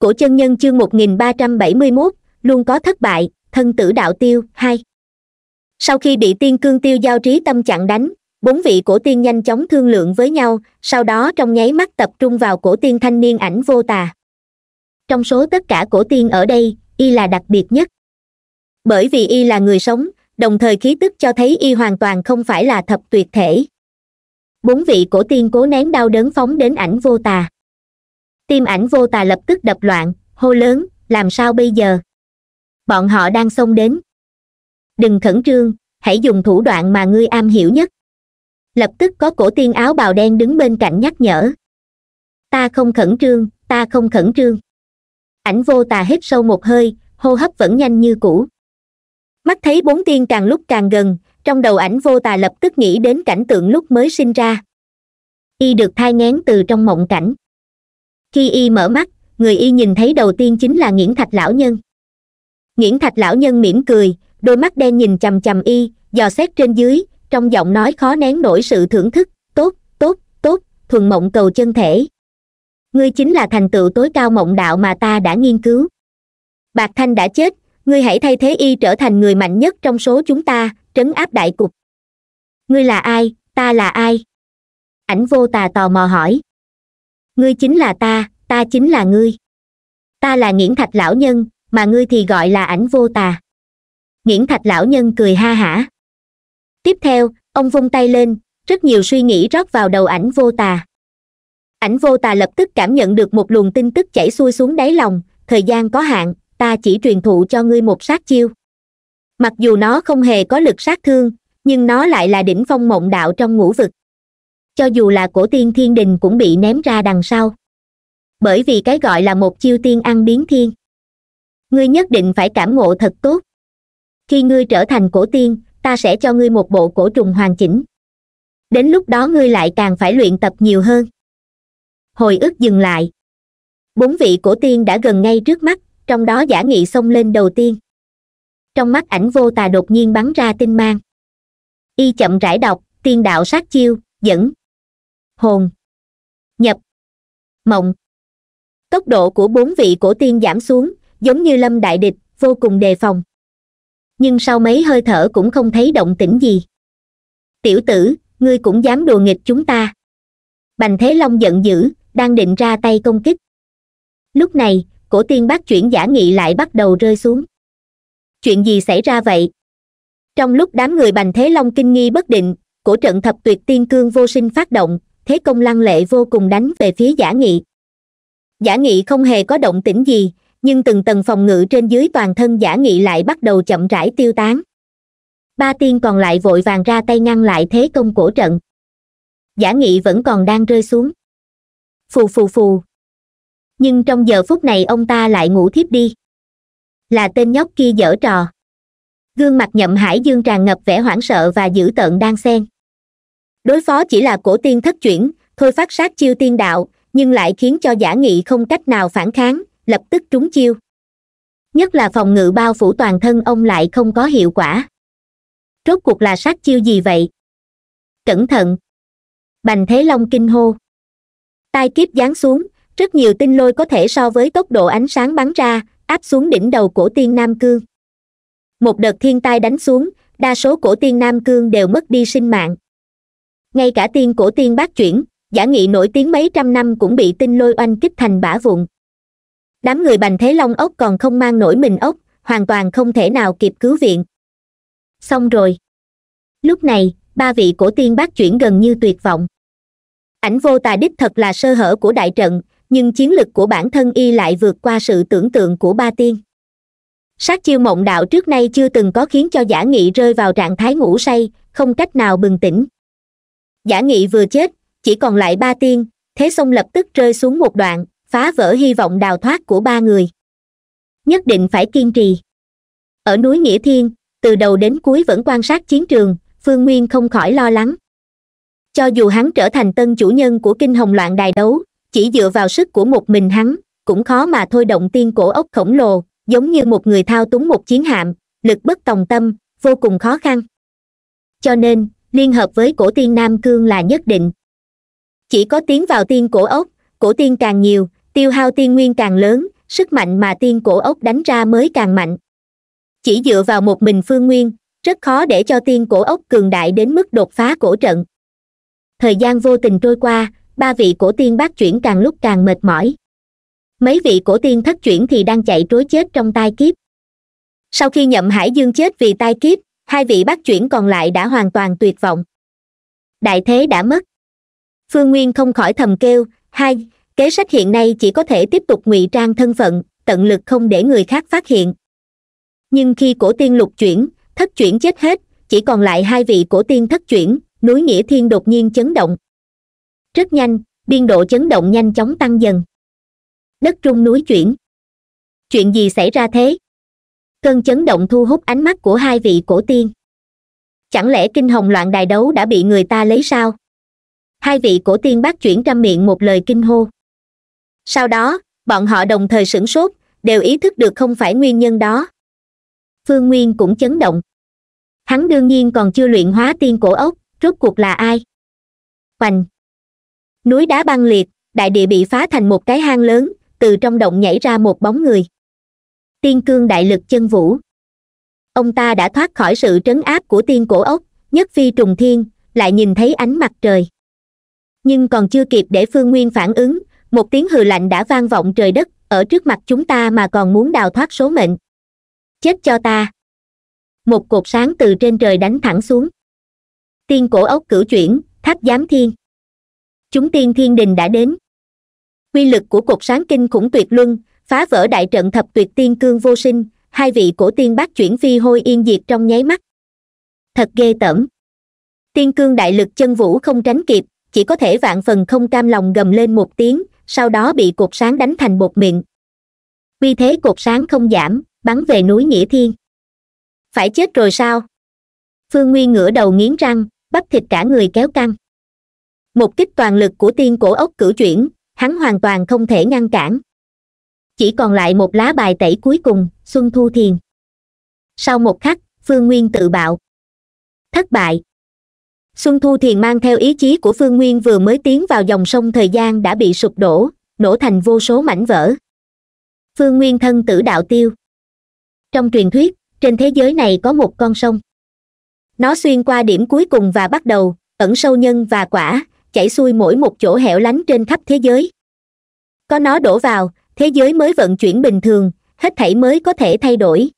cổ chân nhân chương một nghìn ba trăm bảy mươi mốt luôn có thất bại thân tử đạo tiêu hai sau khi bị tiên cương tiêu giao trí tâm chặn đánh bốn vị cổ tiên nhanh chóng thương lượng với nhau sau đó trong nháy mắt tập trung vào cổ tiên thanh niên ảnh vô tà trong số tất cả cổ tiên ở đây y là đặc biệt nhất bởi vì y là người sống đồng thời khí tức cho thấy y hoàn toàn không phải là thập tuyệt thể bốn vị cổ tiên cố nén đau đớn phóng đến ảnh vô tà tim ảnh vô tà lập tức đập loạn hô lớn làm sao bây giờ bọn họ đang xông đến đừng khẩn trương hãy dùng thủ đoạn mà ngươi am hiểu nhất lập tức có cổ tiên áo bào đen đứng bên cạnh nhắc nhở ta không khẩn trương ta không khẩn trương ảnh vô tà hít sâu một hơi hô hấp vẫn nhanh như cũ mắt thấy bốn tiên càng lúc càng gần trong đầu ảnh vô tà lập tức nghĩ đến cảnh tượng lúc mới sinh ra y được thai ngén từ trong mộng cảnh khi y mở mắt người y nhìn thấy đầu tiên chính là Nguyễn thạch lão nhân Nguyễn thạch lão nhân mỉm cười đôi mắt đen nhìn chằm chằm y dò xét trên dưới trong giọng nói khó nén nổi sự thưởng thức tốt tốt tốt thuần mộng cầu chân thể ngươi chính là thành tựu tối cao mộng đạo mà ta đã nghiên cứu bạc thanh đã chết ngươi hãy thay thế y trở thành người mạnh nhất trong số chúng ta trấn áp đại cục ngươi là ai ta là ai ảnh vô tà tò mò hỏi ngươi chính là ta ta chính là ngươi ta là nghiễn thạch lão nhân mà ngươi thì gọi là ảnh vô tà nghiễn thạch lão nhân cười ha hả tiếp theo ông vung tay lên rất nhiều suy nghĩ rót vào đầu ảnh vô tà ảnh vô tà lập tức cảm nhận được một luồng tin tức chảy xuôi xuống đáy lòng thời gian có hạn ta chỉ truyền thụ cho ngươi một sát chiêu mặc dù nó không hề có lực sát thương nhưng nó lại là đỉnh phong mộng đạo trong ngũ vực cho dù là cổ tiên thiên đình cũng bị ném ra đằng sau bởi vì cái gọi là một chiêu tiên ăn biến thiên ngươi nhất định phải cảm ngộ thật tốt khi ngươi trở thành cổ tiên ta sẽ cho ngươi một bộ cổ trùng hoàn chỉnh đến lúc đó ngươi lại càng phải luyện tập nhiều hơn hồi ức dừng lại bốn vị cổ tiên đã gần ngay trước mắt trong đó giả nghị xông lên đầu tiên trong mắt ảnh vô tà đột nhiên bắn ra tinh mang y chậm rãi đọc tiên đạo sát chiêu dẫn hồn nhập mộng tốc độ của bốn vị cổ tiên giảm xuống giống như lâm đại địch vô cùng đề phòng nhưng sau mấy hơi thở cũng không thấy động tĩnh gì tiểu tử ngươi cũng dám đùa nghịch chúng ta bành thế long giận dữ đang định ra tay công kích lúc này cổ tiên bác chuyển giả nghị lại bắt đầu rơi xuống chuyện gì xảy ra vậy trong lúc đám người bành thế long kinh nghi bất định cổ trận thập tuyệt tiên cương vô sinh phát động thế công lăng lệ vô cùng đánh về phía giả nghị giả nghị không hề có động tĩnh gì nhưng từng tầng phòng ngự trên dưới toàn thân giả nghị lại bắt đầu chậm rãi tiêu tán ba tiên còn lại vội vàng ra tay ngăn lại thế công cổ trận giả nghị vẫn còn đang rơi xuống phù phù phù nhưng trong giờ phút này ông ta lại ngủ thiếp đi là tên nhóc kia dở trò gương mặt nhậm hải dương tràn ngập vẻ hoảng sợ và dữ tợn đang xen đối phó chỉ là cổ tiên thất chuyển thôi phát sát chiêu tiên đạo nhưng lại khiến cho giả nghị không cách nào phản kháng lập tức trúng chiêu nhất là phòng ngự bao phủ toàn thân ông lại không có hiệu quả rốt cuộc là sát chiêu gì vậy cẩn thận bành thế long kinh hô tai kiếp giáng xuống rất nhiều tinh lôi có thể so với tốc độ ánh sáng bắn ra áp xuống đỉnh đầu cổ tiên nam cương một đợt thiên tai đánh xuống đa số cổ tiên nam cương đều mất đi sinh mạng ngay cả tiên cổ tiên bác chuyển giả nghị nổi tiếng mấy trăm năm cũng bị tinh lôi oanh kích thành bã vụn đám người bành thế long ốc còn không mang nổi mình ốc hoàn toàn không thể nào kịp cứu viện xong rồi lúc này ba vị cổ tiên bác chuyển gần như tuyệt vọng ảnh vô tà đích thật là sơ hở của đại trận nhưng chiến lực của bản thân y lại vượt qua sự tưởng tượng của ba tiên sát chiêu mộng đạo trước nay chưa từng có khiến cho giả nghị rơi vào trạng thái ngủ say không cách nào bừng tỉnh giả nghị vừa chết chỉ còn lại ba tiên thế sông lập tức rơi xuống một đoạn phá vỡ hy vọng đào thoát của ba người nhất định phải kiên trì ở núi nghĩa thiên từ đầu đến cuối vẫn quan sát chiến trường phương nguyên không khỏi lo lắng cho dù hắn trở thành tân chủ nhân của kinh hồng loạn đài đấu chỉ dựa vào sức của một mình hắn cũng khó mà thôi động tiên cổ ốc khổng lồ giống như một người thao túng một chiến hạm lực bất tòng tâm vô cùng khó khăn cho nên liên hợp với cổ tiên nam cương là nhất định chỉ có tiến vào tiên cổ ốc cổ tiên càng nhiều tiêu hao tiên nguyên càng lớn sức mạnh mà tiên cổ ốc đánh ra mới càng mạnh chỉ dựa vào một mình phương nguyên rất khó để cho tiên cổ ốc cường đại đến mức đột phá cổ trận thời gian vô tình trôi qua ba vị cổ tiên bác chuyển càng lúc càng mệt mỏi mấy vị cổ tiên thất chuyển thì đang chạy trối chết trong tai kiếp sau khi nhậm hải dương chết vì tai kiếp hai vị bắt chuyển còn lại đã hoàn toàn tuyệt vọng đại thế đã mất phương nguyên không khỏi thầm kêu hai kế sách hiện nay chỉ có thể tiếp tục ngụy trang thân phận tận lực không để người khác phát hiện nhưng khi cổ tiên lục chuyển thất chuyển chết hết chỉ còn lại hai vị cổ tiên thất chuyển núi nghĩa thiên đột nhiên chấn động rất nhanh biên độ chấn động nhanh chóng tăng dần đất trung núi chuyển chuyện gì xảy ra thế cơn chấn động thu hút ánh mắt của hai vị cổ tiên chẳng lẽ kinh hồng loạn đài đấu đã bị người ta lấy sao hai vị cổ tiên bác chuyển trăm miệng một lời kinh hô sau đó bọn họ đồng thời sửng sốt đều ý thức được không phải nguyên nhân đó phương nguyên cũng chấn động hắn đương nhiên còn chưa luyện hóa tiên cổ ốc rốt cuộc là ai hoành núi đá băng liệt đại địa bị phá thành một cái hang lớn từ trong động nhảy ra một bóng người tiên cương đại lực chân vũ ông ta đã thoát khỏi sự trấn áp của tiên cổ ốc nhất phi trùng thiên lại nhìn thấy ánh mặt trời nhưng còn chưa kịp để phương nguyên phản ứng một tiếng hừ lạnh đã vang vọng trời đất ở trước mặt chúng ta mà còn muốn đào thoát số mệnh chết cho ta một cột sáng từ trên trời đánh thẳng xuống tiên cổ ốc cửu chuyển tháp giám thiên chúng tiên thiên đình đã đến quy lực của cột sáng kinh khủng tuyệt luân phá vỡ đại trận thập tuyệt tiên cương vô sinh hai vị cổ tiên bác chuyển phi hôi yên diệt trong nháy mắt thật ghê tởm tiên cương đại lực chân vũ không tránh kịp chỉ có thể vạn phần không cam lòng gầm lên một tiếng sau đó bị cột sáng đánh thành bột miệng vì thế cột sáng không giảm bắn về núi nghĩa thiên phải chết rồi sao phương nguyên ngửa đầu nghiến răng bắp thịt cả người kéo căng một kích toàn lực của tiên cổ ốc cử chuyển hắn hoàn toàn không thể ngăn cản chỉ còn lại một lá bài tẩy cuối cùng xuân thu thiền sau một khắc phương nguyên tự bạo thất bại xuân thu thiền mang theo ý chí của phương nguyên vừa mới tiến vào dòng sông thời gian đã bị sụp đổ nổ thành vô số mảnh vỡ phương nguyên thân tử đạo tiêu trong truyền thuyết trên thế giới này có một con sông nó xuyên qua điểm cuối cùng và bắt đầu ẩn sâu nhân và quả chảy xuôi mỗi một chỗ hẻo lánh trên khắp thế giới có nó đổ vào thế giới mới vận chuyển bình thường hết thảy mới có thể thay đổi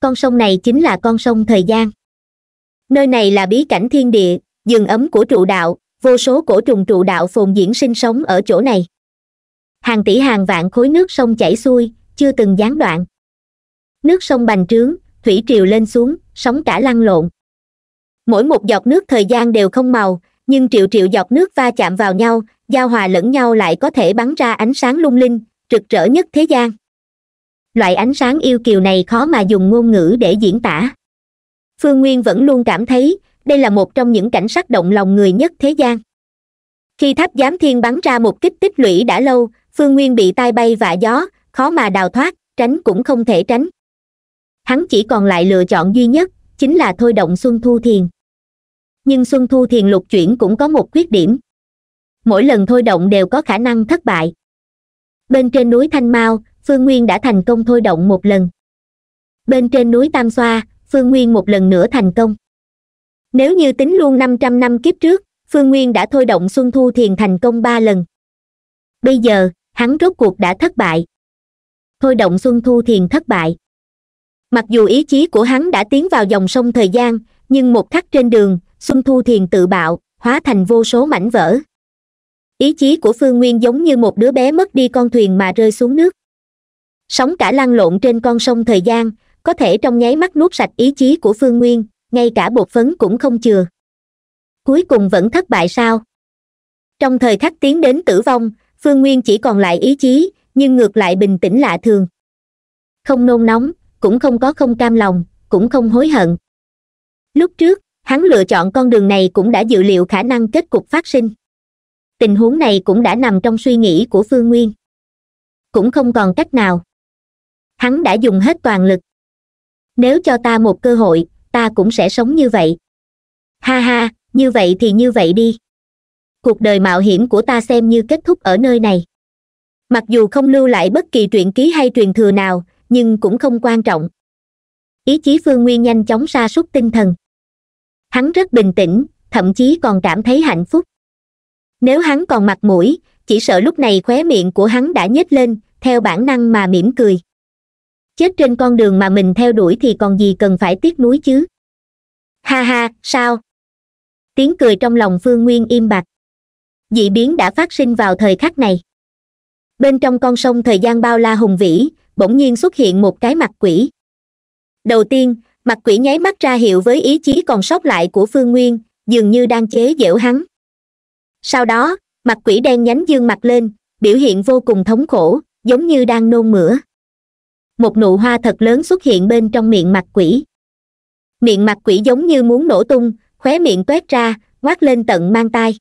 con sông này chính là con sông thời gian nơi này là bí cảnh thiên địa giường ấm của trụ đạo vô số cổ trùng trụ đạo phồn diễn sinh sống ở chỗ này hàng tỷ hàng vạn khối nước sông chảy xuôi chưa từng gián đoạn nước sông bành trướng thủy triều lên xuống sóng cả lăn lộn mỗi một giọt nước thời gian đều không màu nhưng triệu triệu giọt nước va chạm vào nhau giao hòa lẫn nhau lại có thể bắn ra ánh sáng lung linh rực rỡ nhất thế gian loại ánh sáng yêu kiều này khó mà dùng ngôn ngữ để diễn tả phương nguyên vẫn luôn cảm thấy đây là một trong những cảnh sắc động lòng người nhất thế gian khi tháp giám thiên bắn ra một kích tích lũy đã lâu phương nguyên bị tai bay vạ gió khó mà đào thoát tránh cũng không thể tránh hắn chỉ còn lại lựa chọn duy nhất chính là thôi động xuân thu thiền nhưng xuân thu thiền lục chuyển cũng có một khuyết điểm mỗi lần thôi động đều có khả năng thất bại bên trên núi thanh mao phương nguyên đã thành công thôi động một lần bên trên núi tam xoa phương nguyên một lần nữa thành công nếu như tính luôn năm trăm năm kiếp trước phương nguyên đã thôi động xuân thu thiền thành công ba lần bây giờ hắn rốt cuộc đã thất bại thôi động xuân thu thiền thất bại mặc dù ý chí của hắn đã tiến vào dòng sông thời gian nhưng một khắc trên đường xuân thu thiền tự bạo hóa thành vô số mảnh vỡ ý chí của phương nguyên giống như một đứa bé mất đi con thuyền mà rơi xuống nước sóng cả lăn lộn trên con sông thời gian có thể trong nháy mắt nuốt sạch ý chí của phương nguyên ngay cả bột phấn cũng không chừa cuối cùng vẫn thất bại sao trong thời khắc tiến đến tử vong phương nguyên chỉ còn lại ý chí nhưng ngược lại bình tĩnh lạ thường không nôn nóng cũng không có không cam lòng cũng không hối hận lúc trước hắn lựa chọn con đường này cũng đã dự liệu khả năng kết cục phát sinh tình huống này cũng đã nằm trong suy nghĩ của phương nguyên cũng không còn cách nào hắn đã dùng hết toàn lực nếu cho ta một cơ hội ta cũng sẽ sống như vậy ha ha như vậy thì như vậy đi cuộc đời mạo hiểm của ta xem như kết thúc ở nơi này mặc dù không lưu lại bất kỳ truyện ký hay truyền thừa nào nhưng cũng không quan trọng ý chí phương nguyên nhanh chóng sa sút tinh thần hắn rất bình tĩnh thậm chí còn cảm thấy hạnh phúc nếu hắn còn mặt mũi chỉ sợ lúc này khóe miệng của hắn đã nhếch lên theo bản năng mà mỉm cười chết trên con đường mà mình theo đuổi thì còn gì cần phải tiếc nuối chứ ha ha sao tiếng cười trong lòng phương nguyên im bặt dị biến đã phát sinh vào thời khắc này bên trong con sông thời gian bao la hùng vĩ bỗng nhiên xuất hiện một cái mặt quỷ đầu tiên mặt quỷ nháy mắt ra hiệu với ý chí còn sót lại của phương nguyên dường như đang chế giễu hắn sau đó mặt quỷ đen nhánh dương mặt lên biểu hiện vô cùng thống khổ giống như đang nôn mửa một nụ hoa thật lớn xuất hiện bên trong miệng mặt quỷ miệng mặt quỷ giống như muốn nổ tung khóe miệng toét ra ngoác lên tận mang tai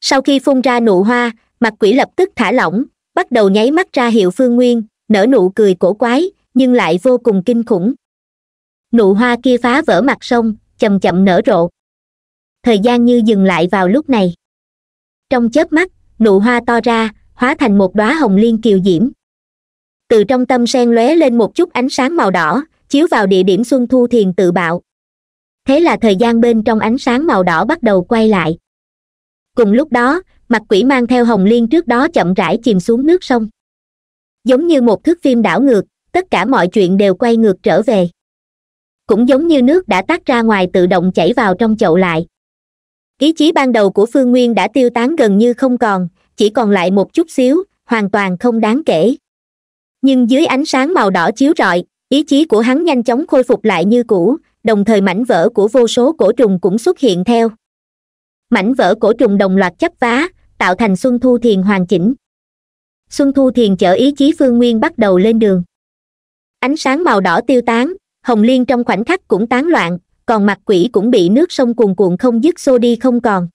sau khi phun ra nụ hoa mặt quỷ lập tức thả lỏng bắt đầu nháy mắt ra hiệu phương nguyên nở nụ cười cổ quái nhưng lại vô cùng kinh khủng nụ hoa kia phá vỡ mặt sông chậm chậm nở rộ thời gian như dừng lại vào lúc này trong chớp mắt nụ hoa to ra hóa thành một đóa hồng liên kiều diễm từ trong tâm sen lóe lên một chút ánh sáng màu đỏ chiếu vào địa điểm xuân thu thiền tự bạo thế là thời gian bên trong ánh sáng màu đỏ bắt đầu quay lại cùng lúc đó mặt quỷ mang theo hồng liên trước đó chậm rãi chìm xuống nước sông giống như một thước phim đảo ngược tất cả mọi chuyện đều quay ngược trở về cũng giống như nước đã tắt ra ngoài tự động chảy vào trong chậu lại ý chí ban đầu của phương nguyên đã tiêu tán gần như không còn chỉ còn lại một chút xíu hoàn toàn không đáng kể nhưng dưới ánh sáng màu đỏ chiếu rọi ý chí của hắn nhanh chóng khôi phục lại như cũ đồng thời mảnh vỡ của vô số cổ trùng cũng xuất hiện theo mảnh vỡ cổ trùng đồng loạt chấp vá tạo thành xuân thu thiền hoàn chỉnh xuân thu thiền chở ý chí phương nguyên bắt đầu lên đường ánh sáng màu đỏ tiêu tán hồng liên trong khoảnh khắc cũng tán loạn còn mặt quỷ cũng bị nước sông cuồn cuộn không dứt xô đi không còn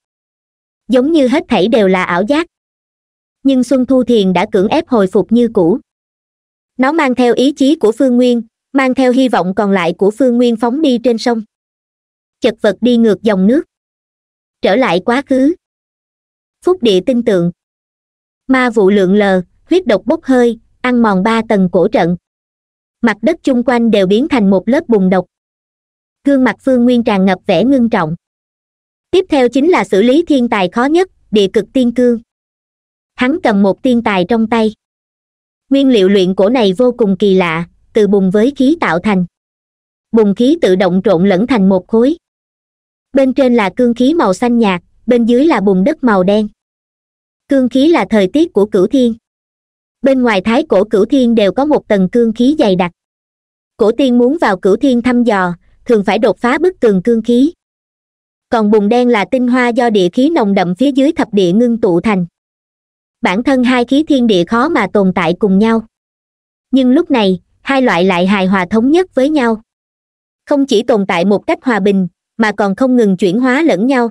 giống như hết thảy đều là ảo giác nhưng xuân thu thiền đã cưỡng ép hồi phục như cũ nó mang theo ý chí của phương nguyên mang theo hy vọng còn lại của phương nguyên phóng đi trên sông chật vật đi ngược dòng nước trở lại quá khứ phúc địa tinh tượng ma vụ lượng lờ huyết độc bốc hơi ăn mòn ba tầng cổ trận mặt đất chung quanh đều biến thành một lớp bùn độc gương mặt phương nguyên tràn ngập vẻ ngưng trọng tiếp theo chính là xử lý thiên tài khó nhất địa cực tiên cương hắn cầm một tiên tài trong tay nguyên liệu luyện cổ này vô cùng kỳ lạ từ bùng với khí tạo thành bùng khí tự động trộn lẫn thành một khối bên trên là cương khí màu xanh nhạt bên dưới là bùng đất màu đen cương khí là thời tiết của cửu thiên bên ngoài thái cổ cửu thiên đều có một tầng cương khí dày đặc cổ tiên muốn vào cửu thiên thăm dò thường phải đột phá bức tường cương khí còn bùn đen là tinh hoa do địa khí nồng đậm phía dưới thập địa ngưng tụ thành bản thân hai khí thiên địa khó mà tồn tại cùng nhau nhưng lúc này hai loại lại hài hòa thống nhất với nhau không chỉ tồn tại một cách hòa bình mà còn không ngừng chuyển hóa lẫn nhau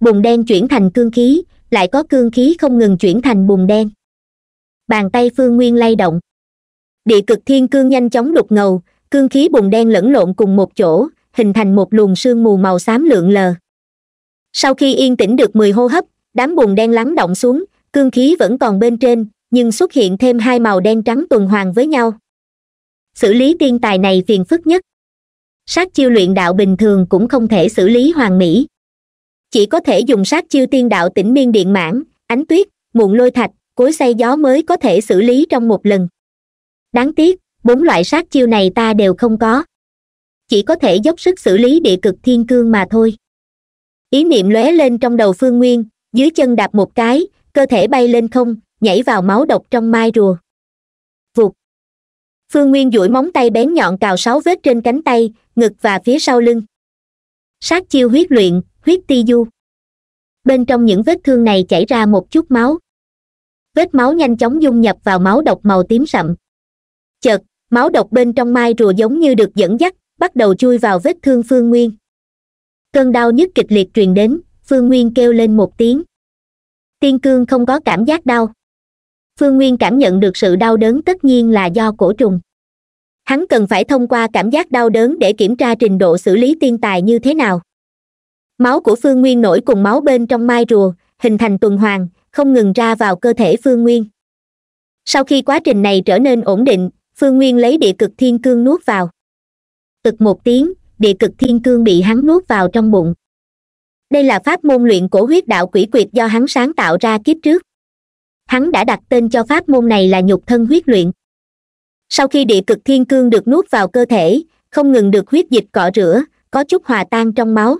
bùn đen chuyển thành cương khí lại có cương khí không ngừng chuyển thành bùn đen bàn tay phương nguyên lay động địa cực thiên cương nhanh chóng đục ngầu cương khí bùn đen lẫn lộn cùng một chỗ hình thành một luồng sương mù màu xám lượn lờ sau khi yên tĩnh được mười hô hấp đám bùn đen lắng động xuống cương khí vẫn còn bên trên nhưng xuất hiện thêm hai màu đen trắng tuần hoàn với nhau xử lý tiên tài này phiền phức nhất sát chiêu luyện đạo bình thường cũng không thể xử lý hoàn mỹ chỉ có thể dùng sát chiêu tiên đạo tỉnh miên điện mãn ánh tuyết muộn lôi thạch cối xay gió mới có thể xử lý trong một lần đáng tiếc bốn loại sát chiêu này ta đều không có chỉ có thể dốc sức xử lý địa cực thiên cương mà thôi ý niệm lóe lên trong đầu phương nguyên dưới chân đạp một cái cơ thể bay lên không nhảy vào máu độc trong mai rùa vụt phương nguyên duỗi móng tay bén nhọn cào sáu vết trên cánh tay ngực và phía sau lưng sát chiêu huyết luyện huyết ti du bên trong những vết thương này chảy ra một chút máu vết máu nhanh chóng dung nhập vào máu độc màu tím sậm chợt máu độc bên trong mai rùa giống như được dẫn dắt bắt đầu chui vào vết thương phương nguyên cơn đau nhức kịch liệt truyền đến phương nguyên kêu lên một tiếng tiên cương không có cảm giác đau phương nguyên cảm nhận được sự đau đớn tất nhiên là do cổ trùng hắn cần phải thông qua cảm giác đau đớn để kiểm tra trình độ xử lý tiên tài như thế nào máu của phương nguyên nổi cùng máu bên trong mai rùa hình thành tuần hoàn không ngừng ra vào cơ thể phương nguyên sau khi quá trình này trở nên ổn định phương nguyên lấy địa cực thiên cương nuốt vào cực một tiếng địa cực thiên cương bị hắn nuốt vào trong bụng đây là pháp môn luyện cổ huyết đạo quỷ quyệt do hắn sáng tạo ra kiếp trước hắn đã đặt tên cho pháp môn này là nhục thân huyết luyện sau khi địa cực thiên cương được nuốt vào cơ thể không ngừng được huyết dịch cọ rửa có chút hòa tan trong máu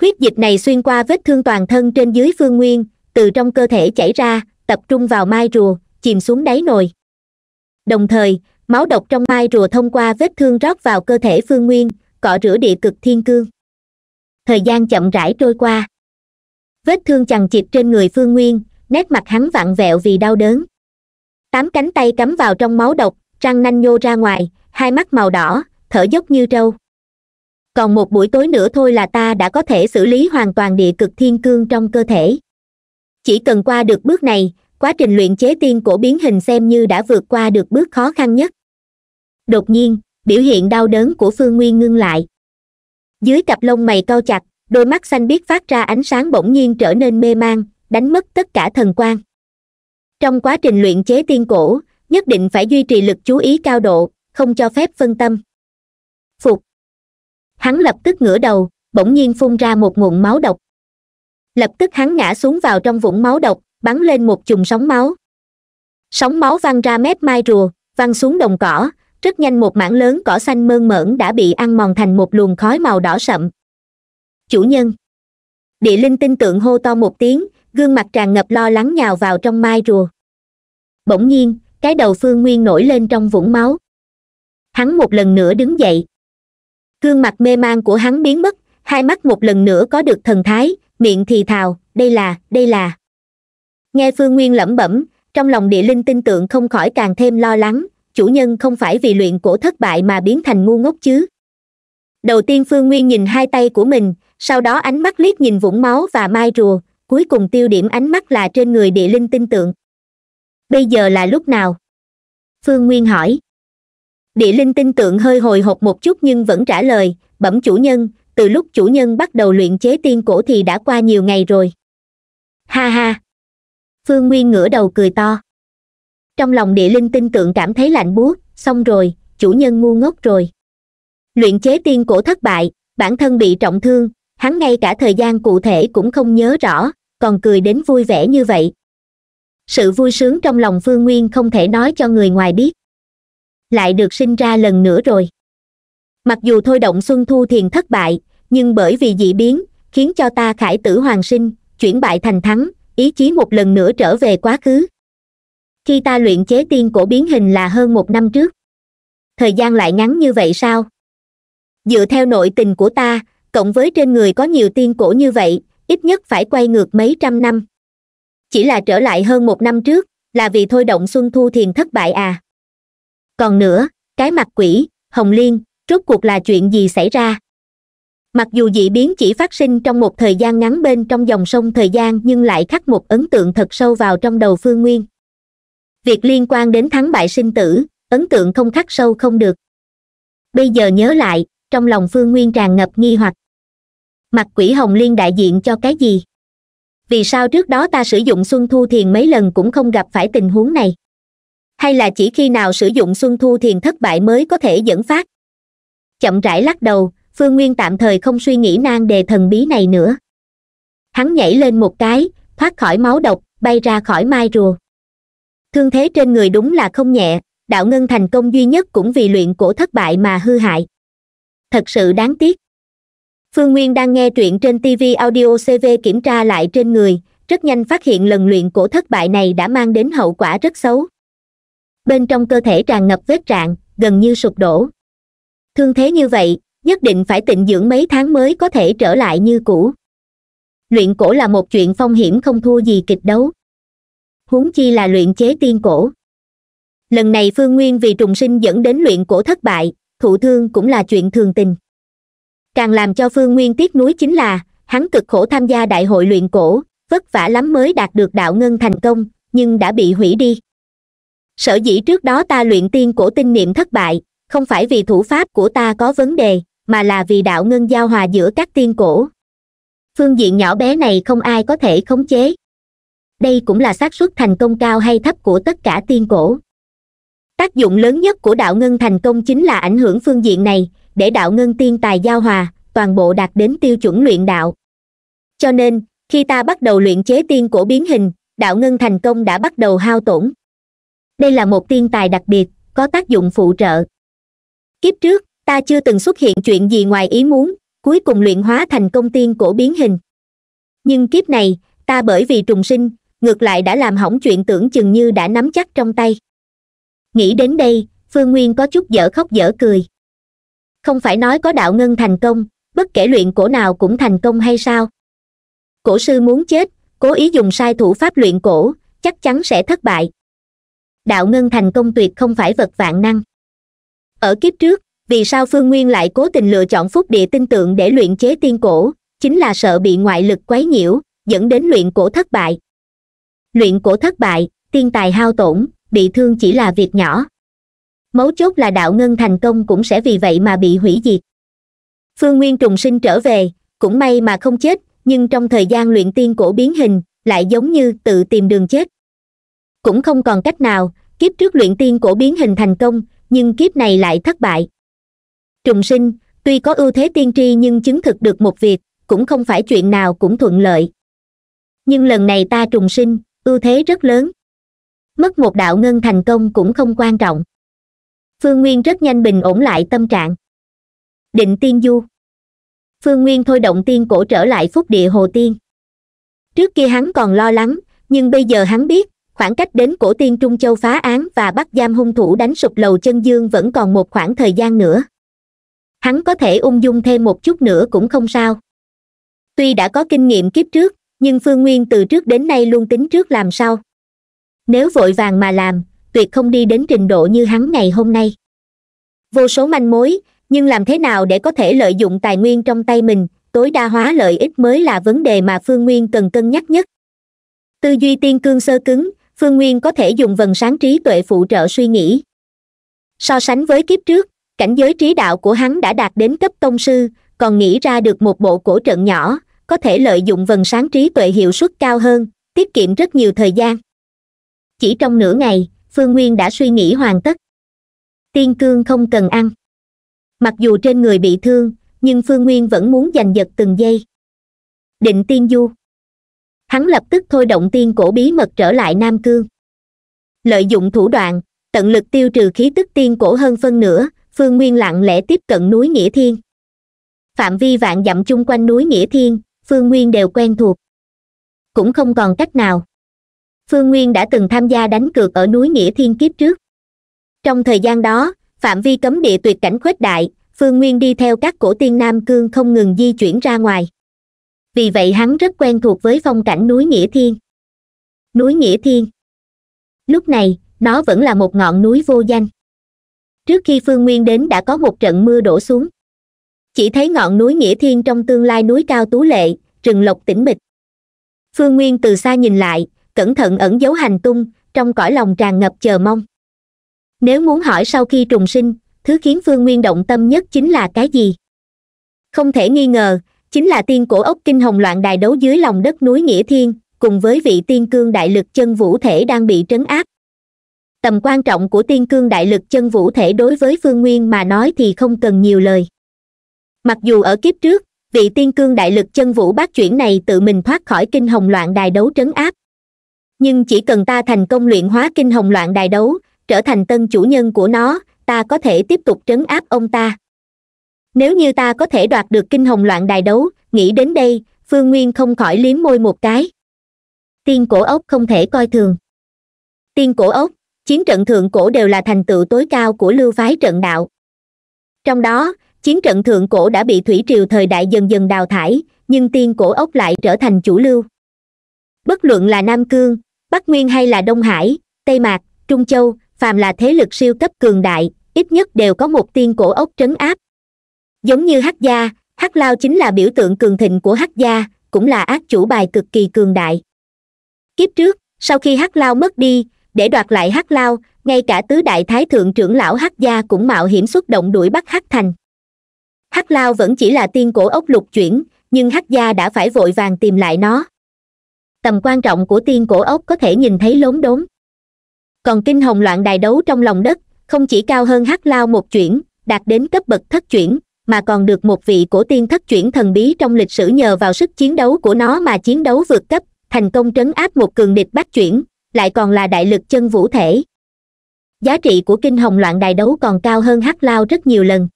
huyết dịch này xuyên qua vết thương toàn thân trên dưới phương nguyên từ trong cơ thể chảy ra tập trung vào mai rùa chìm xuống đáy nồi đồng thời máu độc trong mai rùa thông qua vết thương rót vào cơ thể phương nguyên cọ rửa địa cực thiên cương thời gian chậm rãi trôi qua vết thương chằng chịt trên người phương nguyên nét mặt hắn vặn vẹo vì đau đớn tám cánh tay cắm vào trong máu độc răng nanh nhô ra ngoài hai mắt màu đỏ thở dốc như trâu còn một buổi tối nữa thôi là ta đã có thể xử lý hoàn toàn địa cực thiên cương trong cơ thể chỉ cần qua được bước này quá trình luyện chế tiên cổ biến hình xem như đã vượt qua được bước khó khăn nhất đột nhiên biểu hiện đau đớn của phương nguyên ngưng lại dưới cặp lông mày cau chặt đôi mắt xanh biếc phát ra ánh sáng bỗng nhiên trở nên mê man đánh mất tất cả thần quan trong quá trình luyện chế tiên cổ nhất định phải duy trì lực chú ý cao độ không cho phép phân tâm phục hắn lập tức ngửa đầu bỗng nhiên phun ra một nguồn máu độc lập tức hắn ngã xuống vào trong vũng máu độc bắn lên một chùm sóng máu sóng máu văng ra mép mai rùa văng xuống đồng cỏ rất nhanh một mảng lớn cỏ xanh mơn mởn đã bị ăn mòn thành một luồng khói màu đỏ sậm chủ nhân địa linh tinh tượng hô to một tiếng gương mặt tràn ngập lo lắng nhào vào trong mai rùa bỗng nhiên cái đầu phương nguyên nổi lên trong vũng máu hắn một lần nữa đứng dậy gương mặt mê man của hắn biến mất hai mắt một lần nữa có được thần thái miệng thì thào đây là đây là nghe phương nguyên lẩm bẩm trong lòng địa linh tin tượng không khỏi càng thêm lo lắng chủ nhân không phải vì luyện cổ thất bại mà biến thành ngu ngốc chứ đầu tiên phương nguyên nhìn hai tay của mình sau đó ánh mắt liếc nhìn vũng máu và mai rùa cuối cùng tiêu điểm ánh mắt là trên người địa linh tin tượng bây giờ là lúc nào phương nguyên hỏi địa linh tin tượng hơi hồi hộp một chút nhưng vẫn trả lời bẩm chủ nhân từ lúc chủ nhân bắt đầu luyện chế tiên cổ thì đã qua nhiều ngày rồi ha ha phương nguyên ngửa đầu cười to trong lòng địa linh tin tượng cảm thấy lạnh buốt xong rồi chủ nhân ngu ngốc rồi luyện chế tiên cổ thất bại bản thân bị trọng thương hắn ngay cả thời gian cụ thể cũng không nhớ rõ còn cười đến vui vẻ như vậy sự vui sướng trong lòng phương nguyên không thể nói cho người ngoài biết lại được sinh ra lần nữa rồi mặc dù thôi động xuân thu thiền thất bại nhưng bởi vì dị biến khiến cho ta khải tử hoàng sinh chuyển bại thành thắng ý chí một lần nữa trở về quá khứ khi ta luyện chế tiên cổ biến hình là hơn một năm trước thời gian lại ngắn như vậy sao dựa theo nội tình của ta cộng với trên người có nhiều tiên cổ như vậy ít nhất phải quay ngược mấy trăm năm chỉ là trở lại hơn một năm trước là vì thôi động xuân thu thiền thất bại à còn nữa cái mặt quỷ hồng liên rốt cuộc là chuyện gì xảy ra mặc dù dị biến chỉ phát sinh trong một thời gian ngắn bên trong dòng sông thời gian nhưng lại khắc một ấn tượng thật sâu vào trong đầu phương nguyên việc liên quan đến thắng bại sinh tử ấn tượng không khắc sâu không được bây giờ nhớ lại trong lòng phương nguyên tràn ngập nghi hoặc mặt quỷ hồng liên đại diện cho cái gì vì sao trước đó ta sử dụng xuân thu thiền mấy lần cũng không gặp phải tình huống này hay là chỉ khi nào sử dụng xuân thu thiền thất bại mới có thể dẫn phát chậm rãi lắc đầu phương nguyên tạm thời không suy nghĩ nan đề thần bí này nữa hắn nhảy lên một cái thoát khỏi máu độc bay ra khỏi mai rùa thương thế trên người đúng là không nhẹ đạo ngân thành công duy nhất cũng vì luyện cổ thất bại mà hư hại thật sự đáng tiếc phương nguyên đang nghe truyện trên tv audio cv kiểm tra lại trên người rất nhanh phát hiện lần luyện cổ thất bại này đã mang đến hậu quả rất xấu bên trong cơ thể tràn ngập vết rạn gần như sụp đổ thương thế như vậy nhất định phải tịnh dưỡng mấy tháng mới có thể trở lại như cũ luyện cổ là một chuyện phong hiểm không thua gì kịch đấu huống chi là luyện chế tiên cổ lần này phương nguyên vì trùng sinh dẫn đến luyện cổ thất bại thụ thương cũng là chuyện thường tình càng làm cho phương nguyên tiếc nuối chính là hắn cực khổ tham gia đại hội luyện cổ vất vả lắm mới đạt được đạo ngân thành công nhưng đã bị hủy đi sở dĩ trước đó ta luyện tiên cổ tinh niệm thất bại không phải vì thủ pháp của ta có vấn đề mà là vì đạo ngân giao hòa giữa các tiên cổ phương diện nhỏ bé này không ai có thể khống chế đây cũng là xác suất thành công cao hay thấp của tất cả tiên cổ tác dụng lớn nhất của đạo ngân thành công chính là ảnh hưởng phương diện này để đạo ngân tiên tài giao hòa toàn bộ đạt đến tiêu chuẩn luyện đạo cho nên khi ta bắt đầu luyện chế tiên cổ biến hình đạo ngân thành công đã bắt đầu hao tổn đây là một tiên tài đặc biệt có tác dụng phụ trợ kiếp trước ta chưa từng xuất hiện chuyện gì ngoài ý muốn cuối cùng luyện hóa thành công tiên cổ biến hình nhưng kiếp này ta bởi vì trùng sinh ngược lại đã làm hỏng chuyện tưởng chừng như đã nắm chắc trong tay nghĩ đến đây phương nguyên có chút dở khóc dở cười không phải nói có đạo ngân thành công bất kể luyện cổ nào cũng thành công hay sao cổ sư muốn chết cố ý dùng sai thủ pháp luyện cổ chắc chắn sẽ thất bại đạo ngân thành công tuyệt không phải vật vạn năng ở kiếp trước vì sao phương nguyên lại cố tình lựa chọn phúc địa tinh tượng để luyện chế tiên cổ chính là sợ bị ngoại lực quấy nhiễu dẫn đến luyện cổ thất bại luyện cổ thất bại tiên tài hao tổn bị thương chỉ là việc nhỏ mấu chốt là đạo ngân thành công cũng sẽ vì vậy mà bị hủy diệt phương nguyên trùng sinh trở về cũng may mà không chết nhưng trong thời gian luyện tiên cổ biến hình lại giống như tự tìm đường chết cũng không còn cách nào kiếp trước luyện tiên cổ biến hình thành công nhưng kiếp này lại thất bại trùng sinh tuy có ưu thế tiên tri nhưng chứng thực được một việc cũng không phải chuyện nào cũng thuận lợi nhưng lần này ta trùng sinh ưu thế rất lớn mất một đạo ngân thành công cũng không quan trọng phương nguyên rất nhanh bình ổn lại tâm trạng định tiên du phương nguyên thôi động tiên cổ trở lại phúc địa hồ tiên trước kia hắn còn lo lắng nhưng bây giờ hắn biết khoảng cách đến cổ tiên trung châu phá án và bắt giam hung thủ đánh sụp lầu chân dương vẫn còn một khoảng thời gian nữa hắn có thể ung dung thêm một chút nữa cũng không sao tuy đã có kinh nghiệm kiếp trước nhưng phương nguyên từ trước đến nay luôn tính trước làm sao nếu vội vàng mà làm tuyệt không đi đến trình độ như hắn ngày hôm nay vô số manh mối nhưng làm thế nào để có thể lợi dụng tài nguyên trong tay mình tối đa hóa lợi ích mới là vấn đề mà phương nguyên cần cân nhắc nhất tư duy tiên cương sơ cứng phương nguyên có thể dùng vần sáng trí tuệ phụ trợ suy nghĩ so sánh với kiếp trước cảnh giới trí đạo của hắn đã đạt đến cấp tông sư còn nghĩ ra được một bộ cổ trận nhỏ có thể lợi dụng vần sáng trí tuệ hiệu suất cao hơn tiết kiệm rất nhiều thời gian chỉ trong nửa ngày phương nguyên đã suy nghĩ hoàn tất tiên cương không cần ăn mặc dù trên người bị thương nhưng phương nguyên vẫn muốn giành giật từng giây định tiên du hắn lập tức thôi động tiên cổ bí mật trở lại nam cương lợi dụng thủ đoạn tận lực tiêu trừ khí tức tiên cổ hơn phân nửa phương nguyên lặng lẽ tiếp cận núi nghĩa thiên phạm vi vạn dặm chung quanh núi nghĩa thiên phương nguyên đều quen thuộc cũng không còn cách nào phương nguyên đã từng tham gia đánh cược ở núi nghĩa thiên kiếp trước trong thời gian đó phạm vi cấm địa tuyệt cảnh khuếch đại phương nguyên đi theo các cổ tiên nam cương không ngừng di chuyển ra ngoài vì vậy hắn rất quen thuộc với phong cảnh núi nghĩa thiên núi nghĩa thiên lúc này nó vẫn là một ngọn núi vô danh trước khi phương nguyên đến đã có một trận mưa đổ xuống chỉ thấy ngọn núi nghĩa thiên trong tương lai núi cao tú lệ rừng lộc tĩnh mịch phương nguyên từ xa nhìn lại cẩn thận ẩn giấu hành tung trong cõi lòng tràn ngập chờ mong nếu muốn hỏi sau khi trùng sinh thứ khiến phương nguyên động tâm nhất chính là cái gì không thể nghi ngờ chính là tiên cổ ốc kinh hồng loạn đài đấu dưới lòng đất núi nghĩa thiên cùng với vị tiên cương đại lực chân vũ thể đang bị trấn áp tầm quan trọng của tiên cương đại lực chân vũ thể đối với phương nguyên mà nói thì không cần nhiều lời mặc dù ở kiếp trước vị tiên cương đại lực chân vũ bát chuyển này tự mình thoát khỏi kinh hồng loạn đài đấu trấn áp nhưng chỉ cần ta thành công luyện hóa kinh hồng loạn đài đấu trở thành tân chủ nhân của nó ta có thể tiếp tục trấn áp ông ta nếu như ta có thể đoạt được kinh hồng loạn đài đấu nghĩ đến đây phương nguyên không khỏi liếm môi một cái tiên cổ ốc không thể coi thường tiên cổ ốc chiến trận thượng cổ đều là thành tựu tối cao của lưu phái trận đạo trong đó chiến trận thượng cổ đã bị thủy triều thời đại dần dần đào thải nhưng tiên cổ ốc lại trở thành chủ lưu bất luận là nam cương bắc nguyên hay là đông hải tây mạc trung châu phàm là thế lực siêu cấp cường đại ít nhất đều có một tiên cổ ốc trấn áp giống như hắc gia hắc lao chính là biểu tượng cường thịnh của hắc gia cũng là ác chủ bài cực kỳ cường đại kiếp trước sau khi hắc lao mất đi để đoạt lại hắc lao ngay cả tứ đại thái thượng trưởng lão hắc gia cũng mạo hiểm xuất động đuổi bắt hắc thành hắc lao vẫn chỉ là tiên cổ ốc lục chuyển nhưng hắc gia đã phải vội vàng tìm lại nó tầm quan trọng của tiên cổ ốc có thể nhìn thấy lốn đốn còn kinh hồng loạn đài đấu trong lòng đất không chỉ cao hơn hắc lao một chuyển đạt đến cấp bậc thất chuyển mà còn được một vị cổ tiên thất chuyển thần bí trong lịch sử nhờ vào sức chiến đấu của nó mà chiến đấu vượt cấp thành công trấn áp một cường địch bắt chuyển lại còn là đại lực chân vũ thể giá trị của kinh hồng loạn đài đấu còn cao hơn hắc lao rất nhiều lần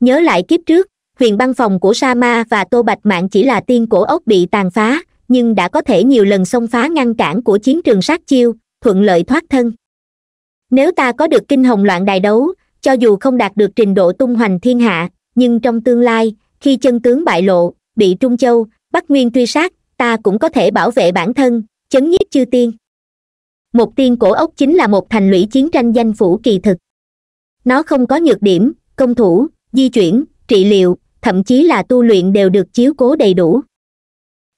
nhớ lại kiếp trước huyền băng phòng của sa ma và tô bạch mạng chỉ là tiên cổ ốc bị tàn phá nhưng đã có thể nhiều lần xông phá ngăn cản của chiến trường sát chiêu thuận lợi thoát thân nếu ta có được kinh hồng loạn đài đấu cho dù không đạt được trình độ tung hoành thiên hạ nhưng trong tương lai khi chân tướng bại lộ bị trung châu bắc nguyên truy sát ta cũng có thể bảo vệ bản thân chấn nhiếp chư tiên một tiên cổ ốc chính là một thành lũy chiến tranh danh phủ kỳ thực nó không có nhược điểm công thủ di chuyển trị liệu thậm chí là tu luyện đều được chiếu cố đầy đủ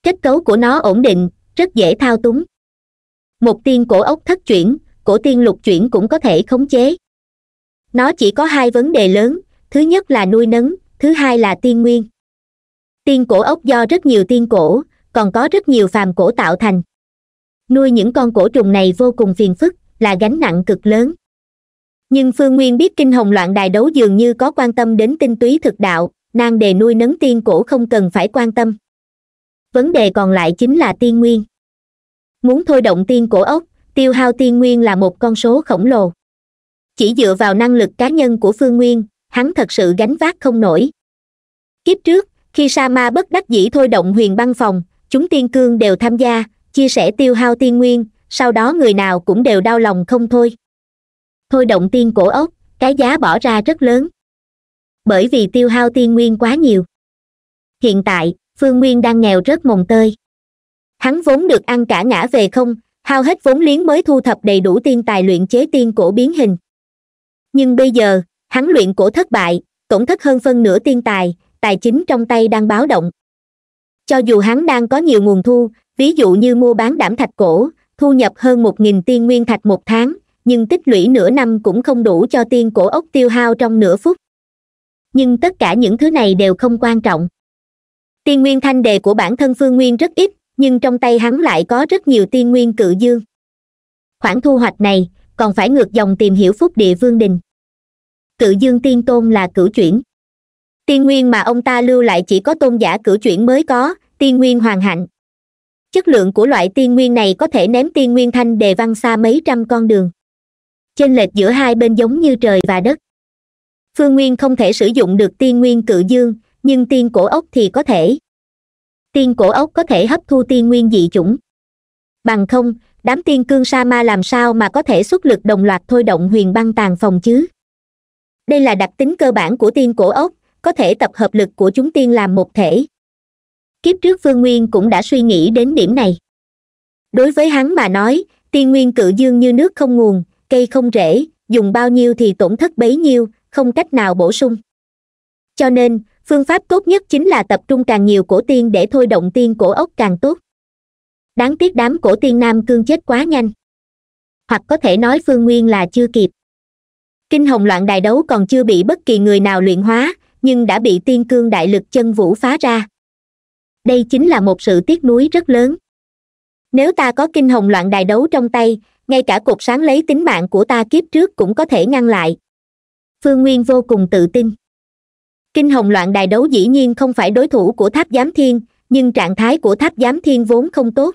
kết cấu của nó ổn định rất dễ thao túng một tiên cổ ốc thất chuyển cổ tiên lục chuyển cũng có thể khống chế nó chỉ có hai vấn đề lớn thứ nhất là nuôi nấng thứ hai là tiên nguyên tiên cổ ốc do rất nhiều tiên cổ còn có rất nhiều phàm cổ tạo thành nuôi những con cổ trùng này vô cùng phiền phức là gánh nặng cực lớn nhưng phương nguyên biết kinh hồng loạn đài đấu dường như có quan tâm đến tinh túy thực đạo nàng đề nuôi nấng tiên cổ không cần phải quan tâm vấn đề còn lại chính là tiên nguyên muốn thôi động tiên cổ ốc tiêu hao tiên nguyên là một con số khổng lồ chỉ dựa vào năng lực cá nhân của phương nguyên hắn thật sự gánh vác không nổi kiếp trước khi sa ma bất đắc dĩ thôi động huyền băng phòng chúng tiên cương đều tham gia chia sẻ tiêu hao tiên nguyên sau đó người nào cũng đều đau lòng không thôi thôi động tiên cổ ốc cái giá bỏ ra rất lớn bởi vì tiêu hao tiên nguyên quá nhiều hiện tại phương nguyên đang nghèo rất mồng tơi hắn vốn được ăn cả ngã về không hao hết vốn liếng mới thu thập đầy đủ tiên tài luyện chế tiên cổ biến hình nhưng bây giờ hắn luyện cổ thất bại tổn thất hơn phân nửa tiên tài tài chính trong tay đang báo động cho dù hắn đang có nhiều nguồn thu ví dụ như mua bán đảm thạch cổ thu nhập hơn một nghìn tiên nguyên thạch một tháng nhưng tích lũy nửa năm cũng không đủ cho tiên cổ ốc tiêu hao trong nửa phút nhưng tất cả những thứ này đều không quan trọng tiên nguyên thanh đề của bản thân phương nguyên rất ít nhưng trong tay hắn lại có rất nhiều tiên nguyên cự dương khoản thu hoạch này còn phải ngược dòng tìm hiểu phúc địa vương đình cự dương tiên tôn là cửu chuyển tiên nguyên mà ông ta lưu lại chỉ có tôn giả cửu chuyển mới có tiên nguyên hoàn hạnh chất lượng của loại tiên nguyên này có thể ném tiên nguyên thanh đề văn xa mấy trăm con đường trên lệch giữa hai bên giống như trời và đất phương nguyên không thể sử dụng được tiên nguyên cự dương nhưng tiên cổ ốc thì có thể tiên cổ ốc có thể hấp thu tiên nguyên dị chủng bằng không đám tiên cương sa ma làm sao mà có thể xuất lực đồng loạt thôi động huyền băng tàn phòng chứ đây là đặc tính cơ bản của tiên cổ ốc có thể tập hợp lực của chúng tiên làm một thể kiếp trước vương nguyên cũng đã suy nghĩ đến điểm này đối với hắn mà nói tiên nguyên cự dương như nước không nguồn cây không rễ dùng bao nhiêu thì tổn thất bấy nhiêu không cách nào bổ sung cho nên phương pháp tốt nhất chính là tập trung càng nhiều cổ tiên để thôi động tiên cổ ốc càng tốt đáng tiếc đám cổ tiên nam cương chết quá nhanh hoặc có thể nói phương nguyên là chưa kịp kinh hồng loạn đài đấu còn chưa bị bất kỳ người nào luyện hóa nhưng đã bị tiên cương đại lực chân vũ phá ra đây chính là một sự tiếc nuối rất lớn nếu ta có kinh hồng loạn đài đấu trong tay ngay cả cột sáng lấy tính mạng của ta kiếp trước cũng có thể ngăn lại phương nguyên vô cùng tự tin kinh hồng loạn đài đấu dĩ nhiên không phải đối thủ của tháp giám thiên nhưng trạng thái của tháp giám thiên vốn không tốt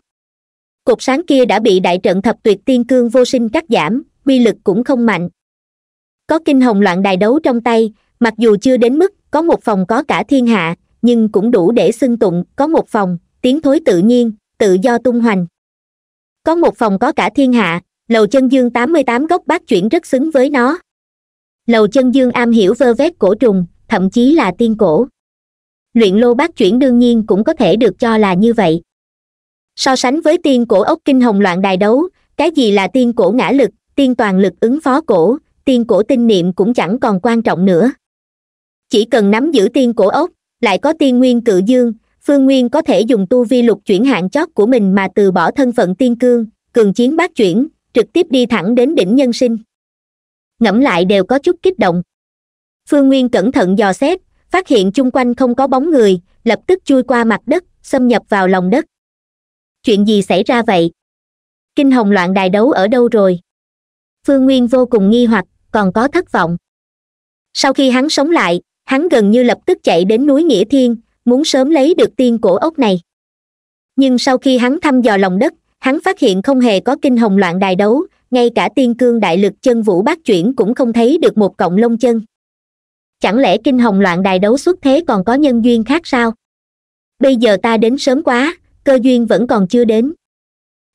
cột sáng kia đã bị đại trận thập tuyệt tiên cương vô sinh cắt giảm uy lực cũng không mạnh có kinh hồng loạn đài đấu trong tay mặc dù chưa đến mức có một phòng có cả thiên hạ nhưng cũng đủ để xưng tụng có một phòng tiếng thối tự nhiên tự do tung hoành có một phòng có cả thiên hạ lầu chân dương tám mươi tám gốc bát chuyển rất xứng với nó lầu chân dương am hiểu vơ vét cổ trùng thậm chí là tiên cổ luyện lô bát chuyển đương nhiên cũng có thể được cho là như vậy so sánh với tiên cổ ốc kinh hồng loạn đài đấu cái gì là tiên cổ ngã lực tiên toàn lực ứng phó cổ tiên cổ tinh niệm cũng chẳng còn quan trọng nữa chỉ cần nắm giữ tiên cổ ốc lại có tiên nguyên cự dương phương nguyên có thể dùng tu vi lục chuyển hạn chót của mình mà từ bỏ thân phận tiên cương cường chiến bát chuyển trực tiếp đi thẳng đến đỉnh nhân sinh ngẫm lại đều có chút kích động phương nguyên cẩn thận dò xét phát hiện chung quanh không có bóng người lập tức chui qua mặt đất xâm nhập vào lòng đất chuyện gì xảy ra vậy kinh hồng loạn đài đấu ở đâu rồi phương nguyên vô cùng nghi hoặc còn có thất vọng sau khi hắn sống lại hắn gần như lập tức chạy đến núi nghĩa thiên muốn sớm lấy được tiên cổ ốc này nhưng sau khi hắn thăm dò lòng đất hắn phát hiện không hề có kinh hồng loạn đài đấu ngay cả tiên cương đại lực chân vũ bát chuyển cũng không thấy được một cọng lông chân chẳng lẽ kinh hồng loạn đài đấu xuất thế còn có nhân duyên khác sao bây giờ ta đến sớm quá cơ duyên vẫn còn chưa đến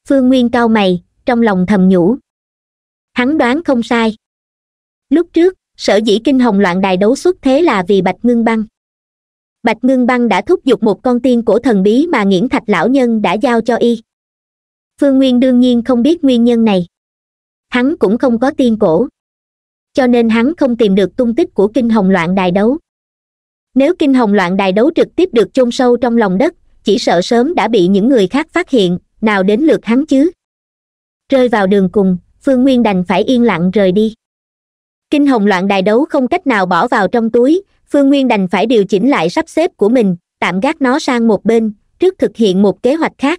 phương nguyên cao mày trong lòng thầm nhủ hắn đoán không sai lúc trước sở dĩ kinh hồng loạn đài đấu xuất thế là vì bạch ngưng băng bạch ngưng băng đã thúc giục một con tiên cổ thần bí mà nghiễn thạch lão nhân đã giao cho y phương nguyên đương nhiên không biết nguyên nhân này hắn cũng không có tiên cổ cho nên hắn không tìm được tung tích của kinh hồng loạn đài đấu nếu kinh hồng loạn đài đấu trực tiếp được chôn sâu trong lòng đất chỉ sợ sớm đã bị những người khác phát hiện nào đến lượt hắn chứ rơi vào đường cùng phương nguyên đành phải yên lặng rời đi kinh hồng loạn đài đấu không cách nào bỏ vào trong túi phương nguyên đành phải điều chỉnh lại sắp xếp của mình tạm gác nó sang một bên trước thực hiện một kế hoạch khác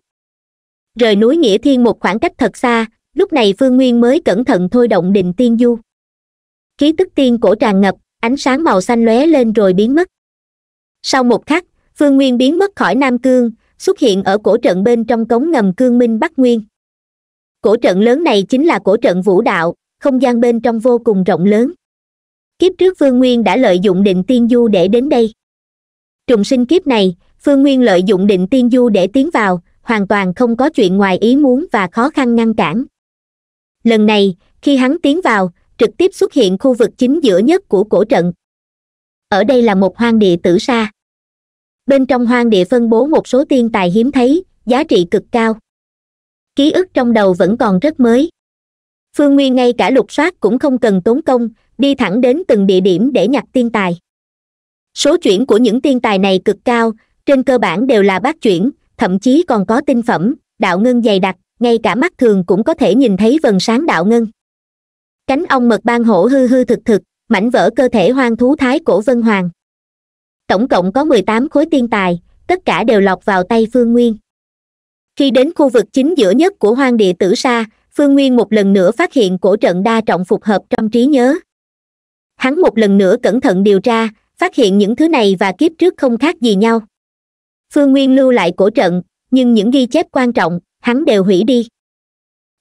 rời núi nghĩa thiên một khoảng cách thật xa lúc này phương nguyên mới cẩn thận thôi động định tiên du khí tức tiên cổ tràn ngập ánh sáng màu xanh lóe lên rồi biến mất sau một khắc phương nguyên biến mất khỏi nam cương xuất hiện ở cổ trận bên trong cống ngầm cương minh bắc nguyên cổ trận lớn này chính là cổ trận vũ đạo không gian bên trong vô cùng rộng lớn kiếp trước phương nguyên đã lợi dụng định tiên du để đến đây trùng sinh kiếp này phương nguyên lợi dụng định tiên du để tiến vào hoàn toàn không có chuyện ngoài ý muốn và khó khăn ngăn cản lần này khi hắn tiến vào trực tiếp xuất hiện khu vực chính giữa nhất của cổ trận ở đây là một hoang địa tử sa bên trong hoang địa phân bố một số tiên tài hiếm thấy giá trị cực cao ký ức trong đầu vẫn còn rất mới phương nguyên ngay cả lục soát cũng không cần tốn công đi thẳng đến từng địa điểm để nhặt tiên tài số chuyển của những tiên tài này cực cao trên cơ bản đều là bát chuyển thậm chí còn có tinh phẩm đạo ngân dày đặc ngay cả mắt thường cũng có thể nhìn thấy vần sáng đạo ngân cánh ong mật ban hổ hư hư thực thực mảnh vỡ cơ thể hoang thú thái cổ vân hoàng tổng cộng có mười tám khối tiên tài tất cả đều lọt vào tay phương nguyên khi đến khu vực chính giữa nhất của hoang địa tử sa phương nguyên một lần nữa phát hiện cổ trận đa trọng phục hợp trong trí nhớ hắn một lần nữa cẩn thận điều tra phát hiện những thứ này và kiếp trước không khác gì nhau phương nguyên lưu lại cổ trận nhưng những ghi chép quan trọng hắn đều hủy đi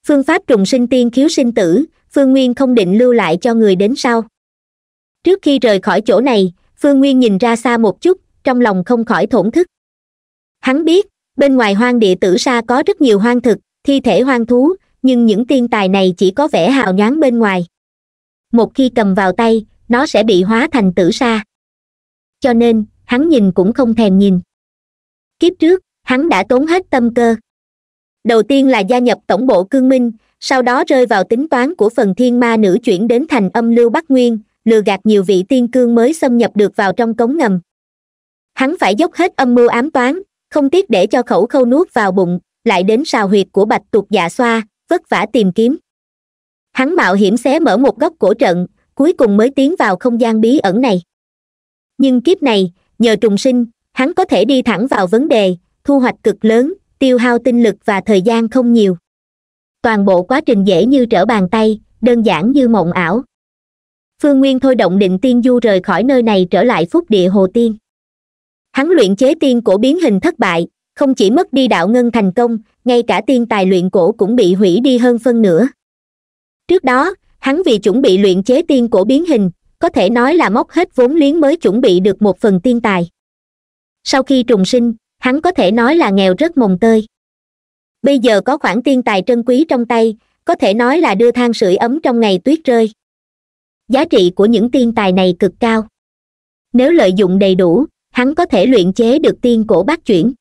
phương pháp trùng sinh tiên khiếu sinh tử phương nguyên không định lưu lại cho người đến sau trước khi rời khỏi chỗ này phương nguyên nhìn ra xa một chút trong lòng không khỏi thổn thức hắn biết bên ngoài hoang địa tử xa có rất nhiều hoang thực thi thể hoang thú nhưng những tiên tài này chỉ có vẻ hào nhoáng bên ngoài một khi cầm vào tay nó sẽ bị hóa thành tử sa cho nên hắn nhìn cũng không thèm nhìn kiếp trước hắn đã tốn hết tâm cơ đầu tiên là gia nhập tổng bộ cương minh sau đó rơi vào tính toán của phần thiên ma nữ chuyển đến thành âm lưu bắc nguyên lừa gạt nhiều vị tiên cương mới xâm nhập được vào trong cống ngầm hắn phải dốc hết âm mưu ám toán không tiếc để cho khẩu khâu nuốt vào bụng lại đến sào huyệt của bạch tuộc dạ xoa vất vả tìm kiếm hắn mạo hiểm xé mở một góc cổ trận cuối cùng mới tiến vào không gian bí ẩn này nhưng kiếp này nhờ trùng sinh hắn có thể đi thẳng vào vấn đề thu hoạch cực lớn tiêu hao tinh lực và thời gian không nhiều toàn bộ quá trình dễ như trở bàn tay đơn giản như mộng ảo phương nguyên thôi động định tiên du rời khỏi nơi này trở lại phúc địa hồ tiên hắn luyện chế tiên cổ biến hình thất bại không chỉ mất đi đạo ngân thành công ngay cả tiên tài luyện cổ cũng bị hủy đi hơn phân nửa trước đó hắn vì chuẩn bị luyện chế tiên cổ biến hình có thể nói là móc hết vốn liếng mới chuẩn bị được một phần tiên tài sau khi trùng sinh hắn có thể nói là nghèo rất mồng tơi bây giờ có khoản tiên tài trân quý trong tay có thể nói là đưa than sưởi ấm trong ngày tuyết rơi giá trị của những tiên tài này cực cao nếu lợi dụng đầy đủ hắn có thể luyện chế được tiên cổ bát chuyển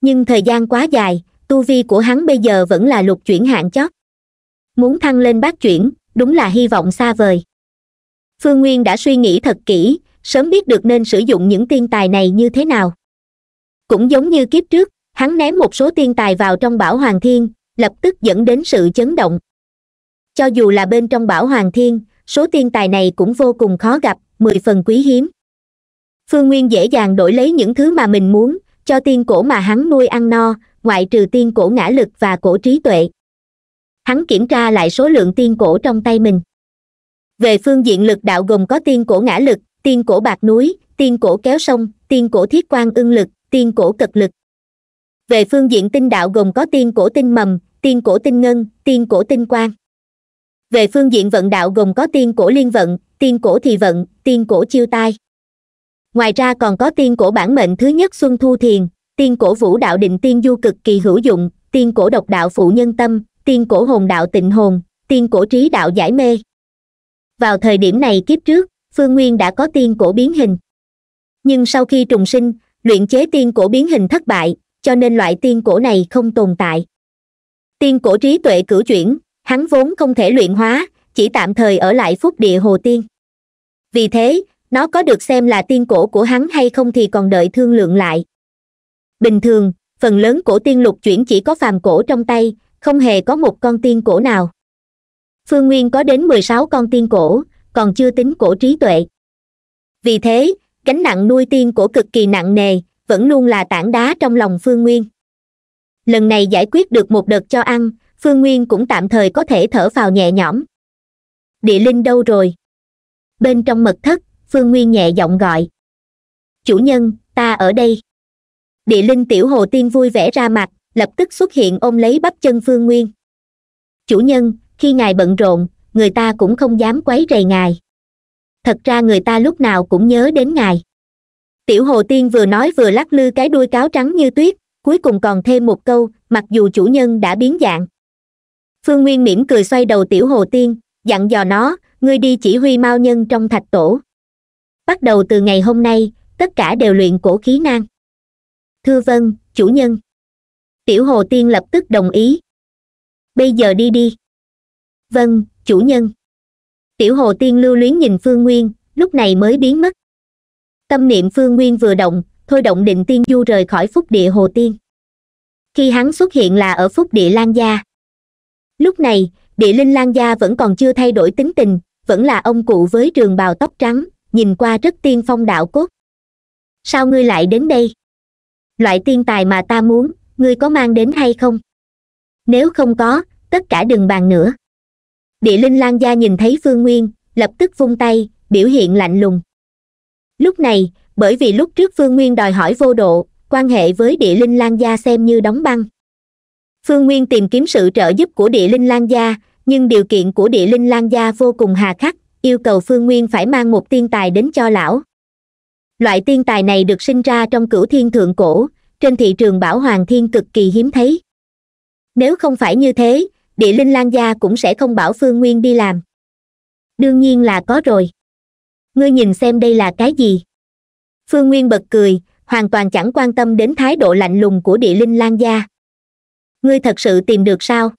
nhưng thời gian quá dài tu vi của hắn bây giờ vẫn là lục chuyển hạng chót muốn thăng lên bát chuyển đúng là hy vọng xa vời phương nguyên đã suy nghĩ thật kỹ sớm biết được nên sử dụng những tiên tài này như thế nào cũng giống như kiếp trước hắn ném một số tiên tài vào trong bảo hoàng thiên lập tức dẫn đến sự chấn động cho dù là bên trong bảo hoàng thiên số tiên tài này cũng vô cùng khó gặp mười phần quý hiếm phương nguyên dễ dàng đổi lấy những thứ mà mình muốn cho tiên cổ mà hắn nuôi ăn no ngoại trừ tiên cổ ngã lực và cổ trí tuệ hắn kiểm tra lại số lượng tiên cổ trong tay mình về phương diện lực đạo gồm có tiên cổ ngã lực tiên cổ bạc núi tiên cổ kéo sông tiên cổ thiết quan ưng lực tiên cổ cực lực về phương diện tinh đạo gồm có tiên cổ tinh mầm tiên cổ tinh ngân tiên cổ tinh quang về phương diện vận đạo gồm có tiên cổ liên vận tiên cổ thì vận tiên cổ chiêu tai ngoài ra còn có tiên cổ bản mệnh thứ nhất xuân thu thiền tiên cổ vũ đạo định tiên du cực kỳ hữu dụng tiên cổ độc đạo phụ nhân tâm tiên cổ hồn đạo tịnh hồn tiên cổ trí đạo giải mê vào thời điểm này kiếp trước phương nguyên đã có tiên cổ biến hình nhưng sau khi trùng sinh luyện chế tiên cổ biến hình thất bại cho nên loại tiên cổ này không tồn tại tiên cổ trí tuệ cử chuyển hắn vốn không thể luyện hóa chỉ tạm thời ở lại phúc địa hồ tiên vì thế nó có được xem là tiên cổ của hắn hay không thì còn đợi thương lượng lại bình thường phần lớn cổ tiên lục chuyển chỉ có phàm cổ trong tay không hề có một con tiên cổ nào phương nguyên có đến mười sáu con tiên cổ còn chưa tính cổ trí tuệ vì thế gánh nặng nuôi tiên cổ cực kỳ nặng nề vẫn luôn là tảng đá trong lòng phương nguyên lần này giải quyết được một đợt cho ăn phương nguyên cũng tạm thời có thể thở vào nhẹ nhõm địa linh đâu rồi bên trong mật thất phương nguyên nhẹ giọng gọi chủ nhân ta ở đây địa linh tiểu hồ tiên vui vẻ ra mặt lập tức xuất hiện ôm lấy bắp chân phương nguyên chủ nhân khi ngài bận rộn người ta cũng không dám quấy rầy ngài thật ra người ta lúc nào cũng nhớ đến ngài tiểu hồ tiên vừa nói vừa lắc lư cái đuôi cáo trắng như tuyết cuối cùng còn thêm một câu mặc dù chủ nhân đã biến dạng phương nguyên mỉm cười xoay đầu tiểu hồ tiên dặn dò nó ngươi đi chỉ huy mao nhân trong thạch tổ bắt đầu từ ngày hôm nay tất cả đều luyện cổ khí năng thưa vâng chủ nhân tiểu hồ tiên lập tức đồng ý bây giờ đi đi vâng chủ nhân tiểu hồ tiên lưu luyến nhìn phương nguyên lúc này mới biến mất tâm niệm phương nguyên vừa động thôi động định tiên du rời khỏi phúc địa hồ tiên khi hắn xuất hiện là ở phúc địa lan gia lúc này địa linh lan gia vẫn còn chưa thay đổi tính tình vẫn là ông cụ với trường bào tóc trắng nhìn qua rất tiên phong đạo cốt sao ngươi lại đến đây loại tiên tài mà ta muốn ngươi có mang đến hay không nếu không có tất cả đừng bàn nữa địa linh lan gia nhìn thấy phương nguyên lập tức vung tay biểu hiện lạnh lùng lúc này bởi vì lúc trước phương nguyên đòi hỏi vô độ quan hệ với địa linh lan gia xem như đóng băng phương nguyên tìm kiếm sự trợ giúp của địa linh lan gia nhưng điều kiện của địa linh lan gia vô cùng hà khắc yêu cầu phương nguyên phải mang một tiên tài đến cho lão loại tiên tài này được sinh ra trong cửu thiên thượng cổ trên thị trường bảo hoàng thiên cực kỳ hiếm thấy nếu không phải như thế địa linh lan gia cũng sẽ không bảo phương nguyên đi làm đương nhiên là có rồi ngươi nhìn xem đây là cái gì phương nguyên bật cười hoàn toàn chẳng quan tâm đến thái độ lạnh lùng của địa linh lan gia ngươi thật sự tìm được sao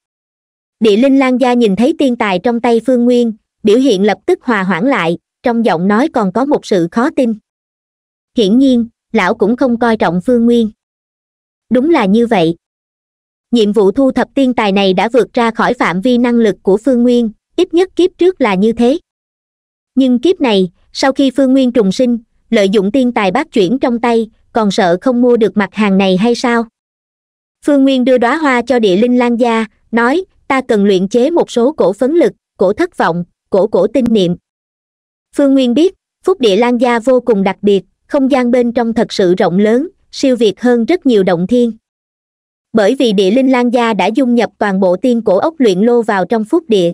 địa linh lan gia nhìn thấy tiên tài trong tay phương nguyên biểu hiện lập tức hòa hoãn lại trong giọng nói còn có một sự khó tin hiển nhiên lão cũng không coi trọng phương nguyên đúng là như vậy nhiệm vụ thu thập tiên tài này đã vượt ra khỏi phạm vi năng lực của phương nguyên ít nhất kiếp trước là như thế nhưng kiếp này sau khi phương nguyên trùng sinh lợi dụng tiên tài bác chuyển trong tay còn sợ không mua được mặt hàng này hay sao phương nguyên đưa đóa hoa cho địa linh lan gia nói ta cần luyện chế một số cổ phấn lực cổ thất vọng cổ cổ tinh niệm phương nguyên biết phúc địa lan gia vô cùng đặc biệt không gian bên trong thật sự rộng lớn siêu việt hơn rất nhiều động thiên bởi vì địa linh lan gia đã dung nhập toàn bộ tiên cổ ốc luyện lô vào trong phúc địa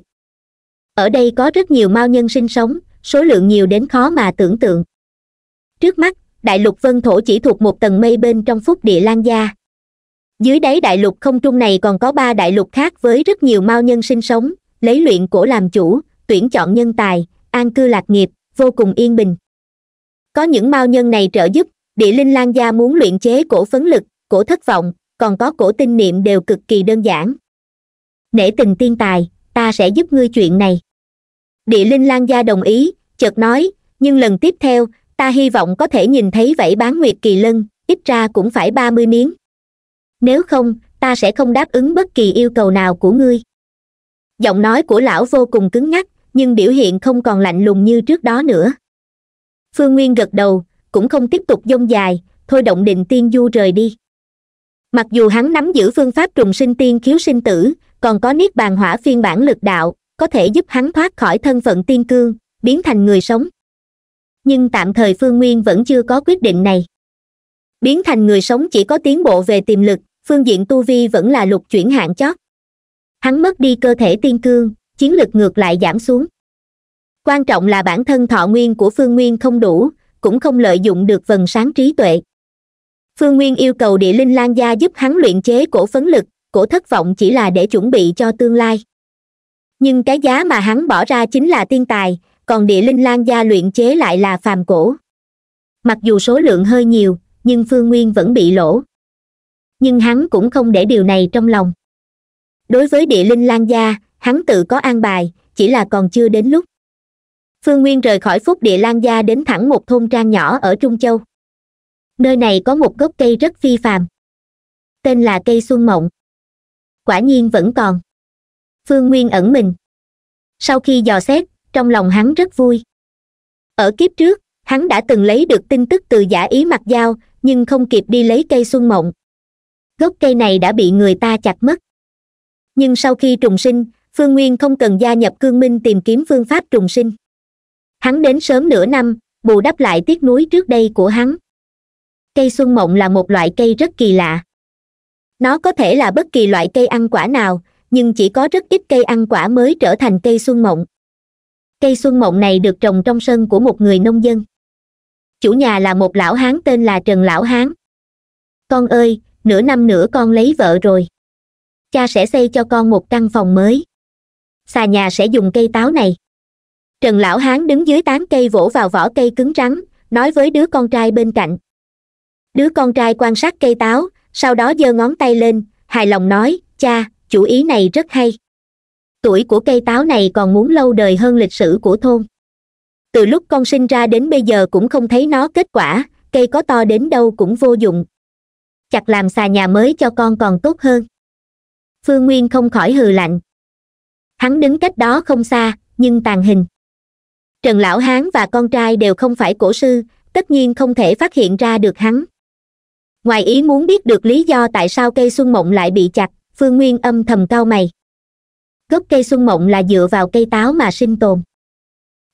ở đây có rất nhiều mao nhân sinh sống số lượng nhiều đến khó mà tưởng tượng trước mắt đại lục vân thổ chỉ thuộc một tầng mây bên trong phúc địa lan gia dưới đáy đại lục không trung này còn có ba đại lục khác với rất nhiều mao nhân sinh sống lấy luyện cổ làm chủ tuyển chọn nhân tài an cư lạc nghiệp vô cùng yên bình có những mao nhân này trợ giúp địa linh lan gia muốn luyện chế cổ phấn lực cổ thất vọng còn có cổ tinh niệm đều cực kỳ đơn giản nể tình tiên tài ta sẽ giúp ngươi chuyện này địa linh lan gia đồng ý chợt nói nhưng lần tiếp theo ta hy vọng có thể nhìn thấy vảy bán nguyệt kỳ lân ít ra cũng phải ba mươi miếng nếu không ta sẽ không đáp ứng bất kỳ yêu cầu nào của ngươi giọng nói của lão vô cùng cứng nhắc nhưng biểu hiện không còn lạnh lùng như trước đó nữa phương nguyên gật đầu cũng không tiếp tục dông dài thôi động định tiên du rời đi mặc dù hắn nắm giữ phương pháp trùng sinh tiên khiếu sinh tử còn có niết bàn hỏa phiên bản lực đạo có thể giúp hắn thoát khỏi thân phận tiên cương biến thành người sống nhưng tạm thời phương nguyên vẫn chưa có quyết định này biến thành người sống chỉ có tiến bộ về tiềm lực phương diện tu vi vẫn là lục chuyển hạng chót hắn mất đi cơ thể tiên cương chiến lực ngược lại giảm xuống quan trọng là bản thân thọ nguyên của phương nguyên không đủ cũng không lợi dụng được vần sáng trí tuệ phương nguyên yêu cầu địa linh lan gia giúp hắn luyện chế cổ phấn lực cổ thất vọng chỉ là để chuẩn bị cho tương lai nhưng cái giá mà hắn bỏ ra chính là tiên tài còn địa linh lan gia luyện chế lại là phàm cổ mặc dù số lượng hơi nhiều nhưng phương nguyên vẫn bị lỗ nhưng hắn cũng không để điều này trong lòng đối với địa linh lan gia hắn tự có an bài chỉ là còn chưa đến lúc phương nguyên rời khỏi phúc địa lan gia đến thẳng một thôn trang nhỏ ở trung châu nơi này có một gốc cây rất phi phàm tên là cây xuân mộng quả nhiên vẫn còn phương nguyên ẩn mình sau khi dò xét trong lòng hắn rất vui ở kiếp trước hắn đã từng lấy được tin tức từ giả ý mặt dao nhưng không kịp đi lấy cây xuân mộng gốc cây này đã bị người ta chặt mất nhưng sau khi trùng sinh phương nguyên không cần gia nhập cương minh tìm kiếm phương pháp trùng sinh hắn đến sớm nửa năm bù đắp lại tiếc nuối trước đây của hắn cây xuân mộng là một loại cây rất kỳ lạ nó có thể là bất kỳ loại cây ăn quả nào nhưng chỉ có rất ít cây ăn quả mới trở thành cây xuân mộng cây xuân mộng này được trồng trong sân của một người nông dân chủ nhà là một lão hán tên là trần lão hán con ơi nửa năm nữa con lấy vợ rồi cha sẽ xây cho con một căn phòng mới xà nhà sẽ dùng cây táo này trần lão hán đứng dưới tán cây vỗ vào vỏ cây cứng rắn nói với đứa con trai bên cạnh đứa con trai quan sát cây táo sau đó giơ ngón tay lên hài lòng nói cha chủ ý này rất hay tuổi của cây táo này còn muốn lâu đời hơn lịch sử của thôn từ lúc con sinh ra đến bây giờ cũng không thấy nó kết quả cây có to đến đâu cũng vô dụng chặt làm xà nhà mới cho con còn tốt hơn phương nguyên không khỏi hừ lạnh hắn đứng cách đó không xa nhưng tàn hình trần lão hán và con trai đều không phải cổ sư tất nhiên không thể phát hiện ra được hắn ngoài ý muốn biết được lý do tại sao cây xuân mộng lại bị chặt phương nguyên âm thầm cau mày gốc cây xuân mộng là dựa vào cây táo mà sinh tồn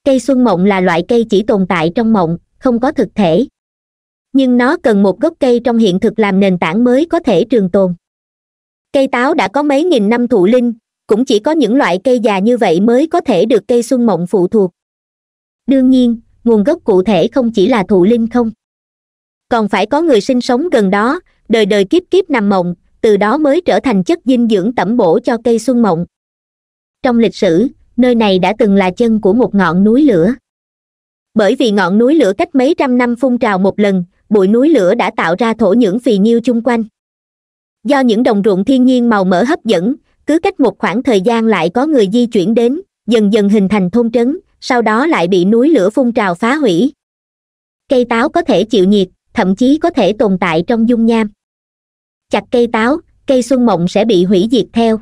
cây xuân mộng là loại cây chỉ tồn tại trong mộng không có thực thể nhưng nó cần một gốc cây trong hiện thực làm nền tảng mới có thể trường tồn cây táo đã có mấy nghìn năm thụ linh cũng chỉ có những loại cây già như vậy mới có thể được cây xuân mộng phụ thuộc đương nhiên nguồn gốc cụ thể không chỉ là thụ linh không còn phải có người sinh sống gần đó đời đời kiếp kiếp nằm mộng từ đó mới trở thành chất dinh dưỡng tẩm bổ cho cây xuân mộng trong lịch sử nơi này đã từng là chân của một ngọn núi lửa bởi vì ngọn núi lửa cách mấy trăm năm phun trào một lần bụi núi lửa đã tạo ra thổ nhưỡng phì nhiêu chung quanh do những đồng ruộng thiên nhiên màu mỡ hấp dẫn cứ cách một khoảng thời gian lại có người di chuyển đến dần dần hình thành thôn trấn sau đó lại bị núi lửa phun trào phá hủy cây táo có thể chịu nhiệt thậm chí có thể tồn tại trong dung nham chặt cây táo cây xuân mộng sẽ bị hủy diệt theo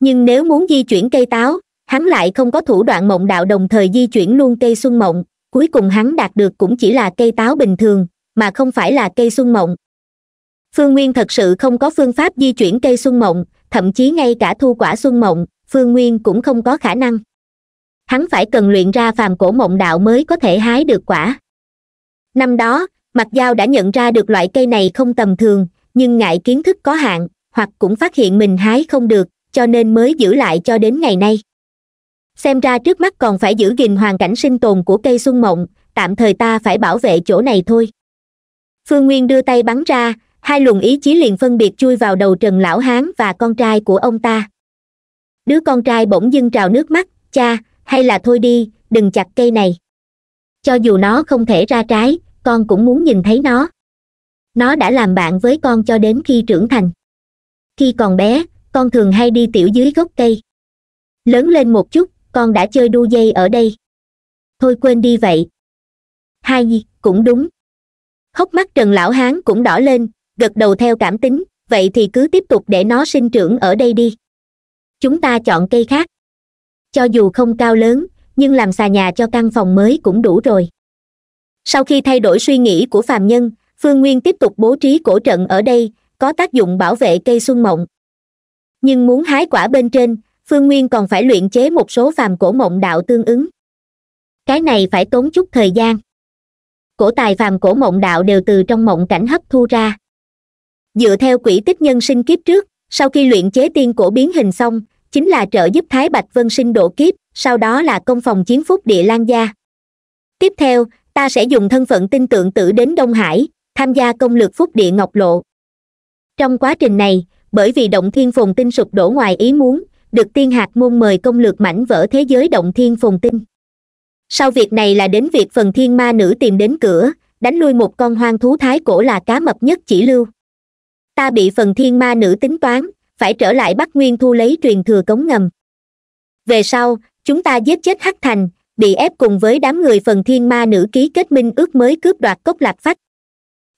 nhưng nếu muốn di chuyển cây táo hắn lại không có thủ đoạn mộng đạo đồng thời di chuyển luôn cây xuân mộng cuối cùng hắn đạt được cũng chỉ là cây táo bình thường mà không phải là cây xuân mộng phương nguyên thật sự không có phương pháp di chuyển cây xuân mộng thậm chí ngay cả thu quả xuân mộng phương nguyên cũng không có khả năng hắn phải cần luyện ra phàm cổ mộng đạo mới có thể hái được quả năm đó mặc dao đã nhận ra được loại cây này không tầm thường nhưng ngại kiến thức có hạn hoặc cũng phát hiện mình hái không được cho nên mới giữ lại cho đến ngày nay xem ra trước mắt còn phải giữ gìn hoàn cảnh sinh tồn của cây xuân mộng tạm thời ta phải bảo vệ chỗ này thôi phương nguyên đưa tay bắn ra hai luồng ý chí liền phân biệt chui vào đầu trần lão hán và con trai của ông ta đứa con trai bỗng dưng trào nước mắt cha hay là thôi đi đừng chặt cây này cho dù nó không thể ra trái con cũng muốn nhìn thấy nó nó đã làm bạn với con cho đến khi trưởng thành khi còn bé con thường hay đi tiểu dưới gốc cây lớn lên một chút con đã chơi đu dây ở đây thôi quên đi vậy hai cũng đúng hốc mắt trần lão hán cũng đỏ lên gật đầu theo cảm tính vậy thì cứ tiếp tục để nó sinh trưởng ở đây đi chúng ta chọn cây khác cho dù không cao lớn nhưng làm xà nhà cho căn phòng mới cũng đủ rồi sau khi thay đổi suy nghĩ của phàm nhân phương nguyên tiếp tục bố trí cổ trận ở đây có tác dụng bảo vệ cây xuân mộng nhưng muốn hái quả bên trên phương nguyên còn phải luyện chế một số phàm cổ mộng đạo tương ứng cái này phải tốn chút thời gian cổ tài phàm cổ mộng đạo đều từ trong mộng cảnh hấp thu ra dựa theo quỹ tích nhân sinh kiếp trước sau khi luyện chế tiên cổ biến hình xong chính là trợ giúp thái bạch vân sinh độ kiếp sau đó là công phòng chiến phúc địa lan gia tiếp theo ta sẽ dùng thân phận tin tượng tử đến đông hải tham gia công lược phúc địa ngọc lộ trong quá trình này bởi vì động thiên phùng tinh sụp đổ ngoài ý muốn được tiên hạt môn mời công lược mảnh vỡ thế giới động thiên phùng tinh sau việc này là đến việc phần thiên ma nữ tìm đến cửa đánh lui một con hoang thú thái cổ là cá mập nhất chỉ lưu ta bị phần thiên ma nữ tính toán phải trở lại bắc nguyên thu lấy truyền thừa cống ngầm về sau chúng ta giết chết hắc thành bị ép cùng với đám người phần thiên ma nữ ký kết minh ước mới cướp đoạt cốc lạc phách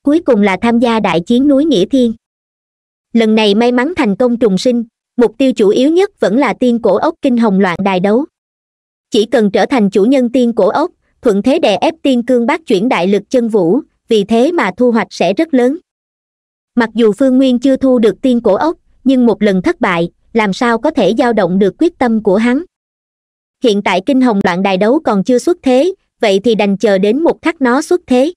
cuối cùng là tham gia đại chiến núi nghĩa thiên lần này may mắn thành công trùng sinh mục tiêu chủ yếu nhất vẫn là tiên cổ ốc kinh hồng loạn đài đấu chỉ cần trở thành chủ nhân tiên cổ ốc thuận thế đè ép tiên cương bác chuyển đại lực chân vũ vì thế mà thu hoạch sẽ rất lớn mặc dù phương nguyên chưa thu được tiên cổ ốc nhưng một lần thất bại làm sao có thể dao động được quyết tâm của hắn hiện tại kinh hồng đoạn đài đấu còn chưa xuất thế vậy thì đành chờ đến một khắc nó xuất thế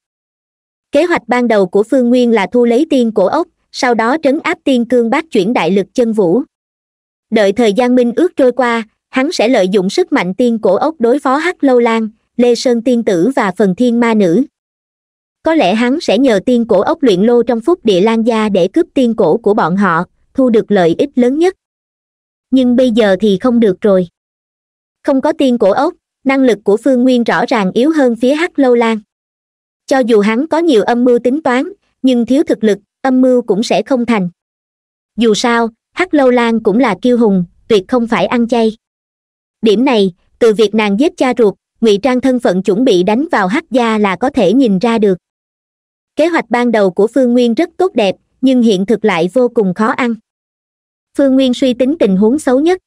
kế hoạch ban đầu của phương nguyên là thu lấy tiên cổ ốc sau đó trấn áp tiên cương bát chuyển đại lực chân vũ đợi thời gian minh ước trôi qua hắn sẽ lợi dụng sức mạnh tiên cổ ốc đối phó hắc lâu lan lê sơn tiên tử và phần thiên ma nữ có lẽ hắn sẽ nhờ tiên cổ ốc luyện lô trong phúc địa lan gia để cướp tiên cổ của bọn họ thu được lợi ích lớn nhất nhưng bây giờ thì không được rồi không có tiên cổ ốc năng lực của phương nguyên rõ ràng yếu hơn phía hắc lâu lan cho dù hắn có nhiều âm mưu tính toán nhưng thiếu thực lực âm mưu cũng sẽ không thành dù sao hắc lâu lan cũng là kiêu hùng tuyệt không phải ăn chay điểm này từ việc nàng giết cha ruột ngụy trang thân phận chuẩn bị đánh vào hắc gia là có thể nhìn ra được kế hoạch ban đầu của phương nguyên rất tốt đẹp nhưng hiện thực lại vô cùng khó ăn phương nguyên suy tính tình huống xấu nhất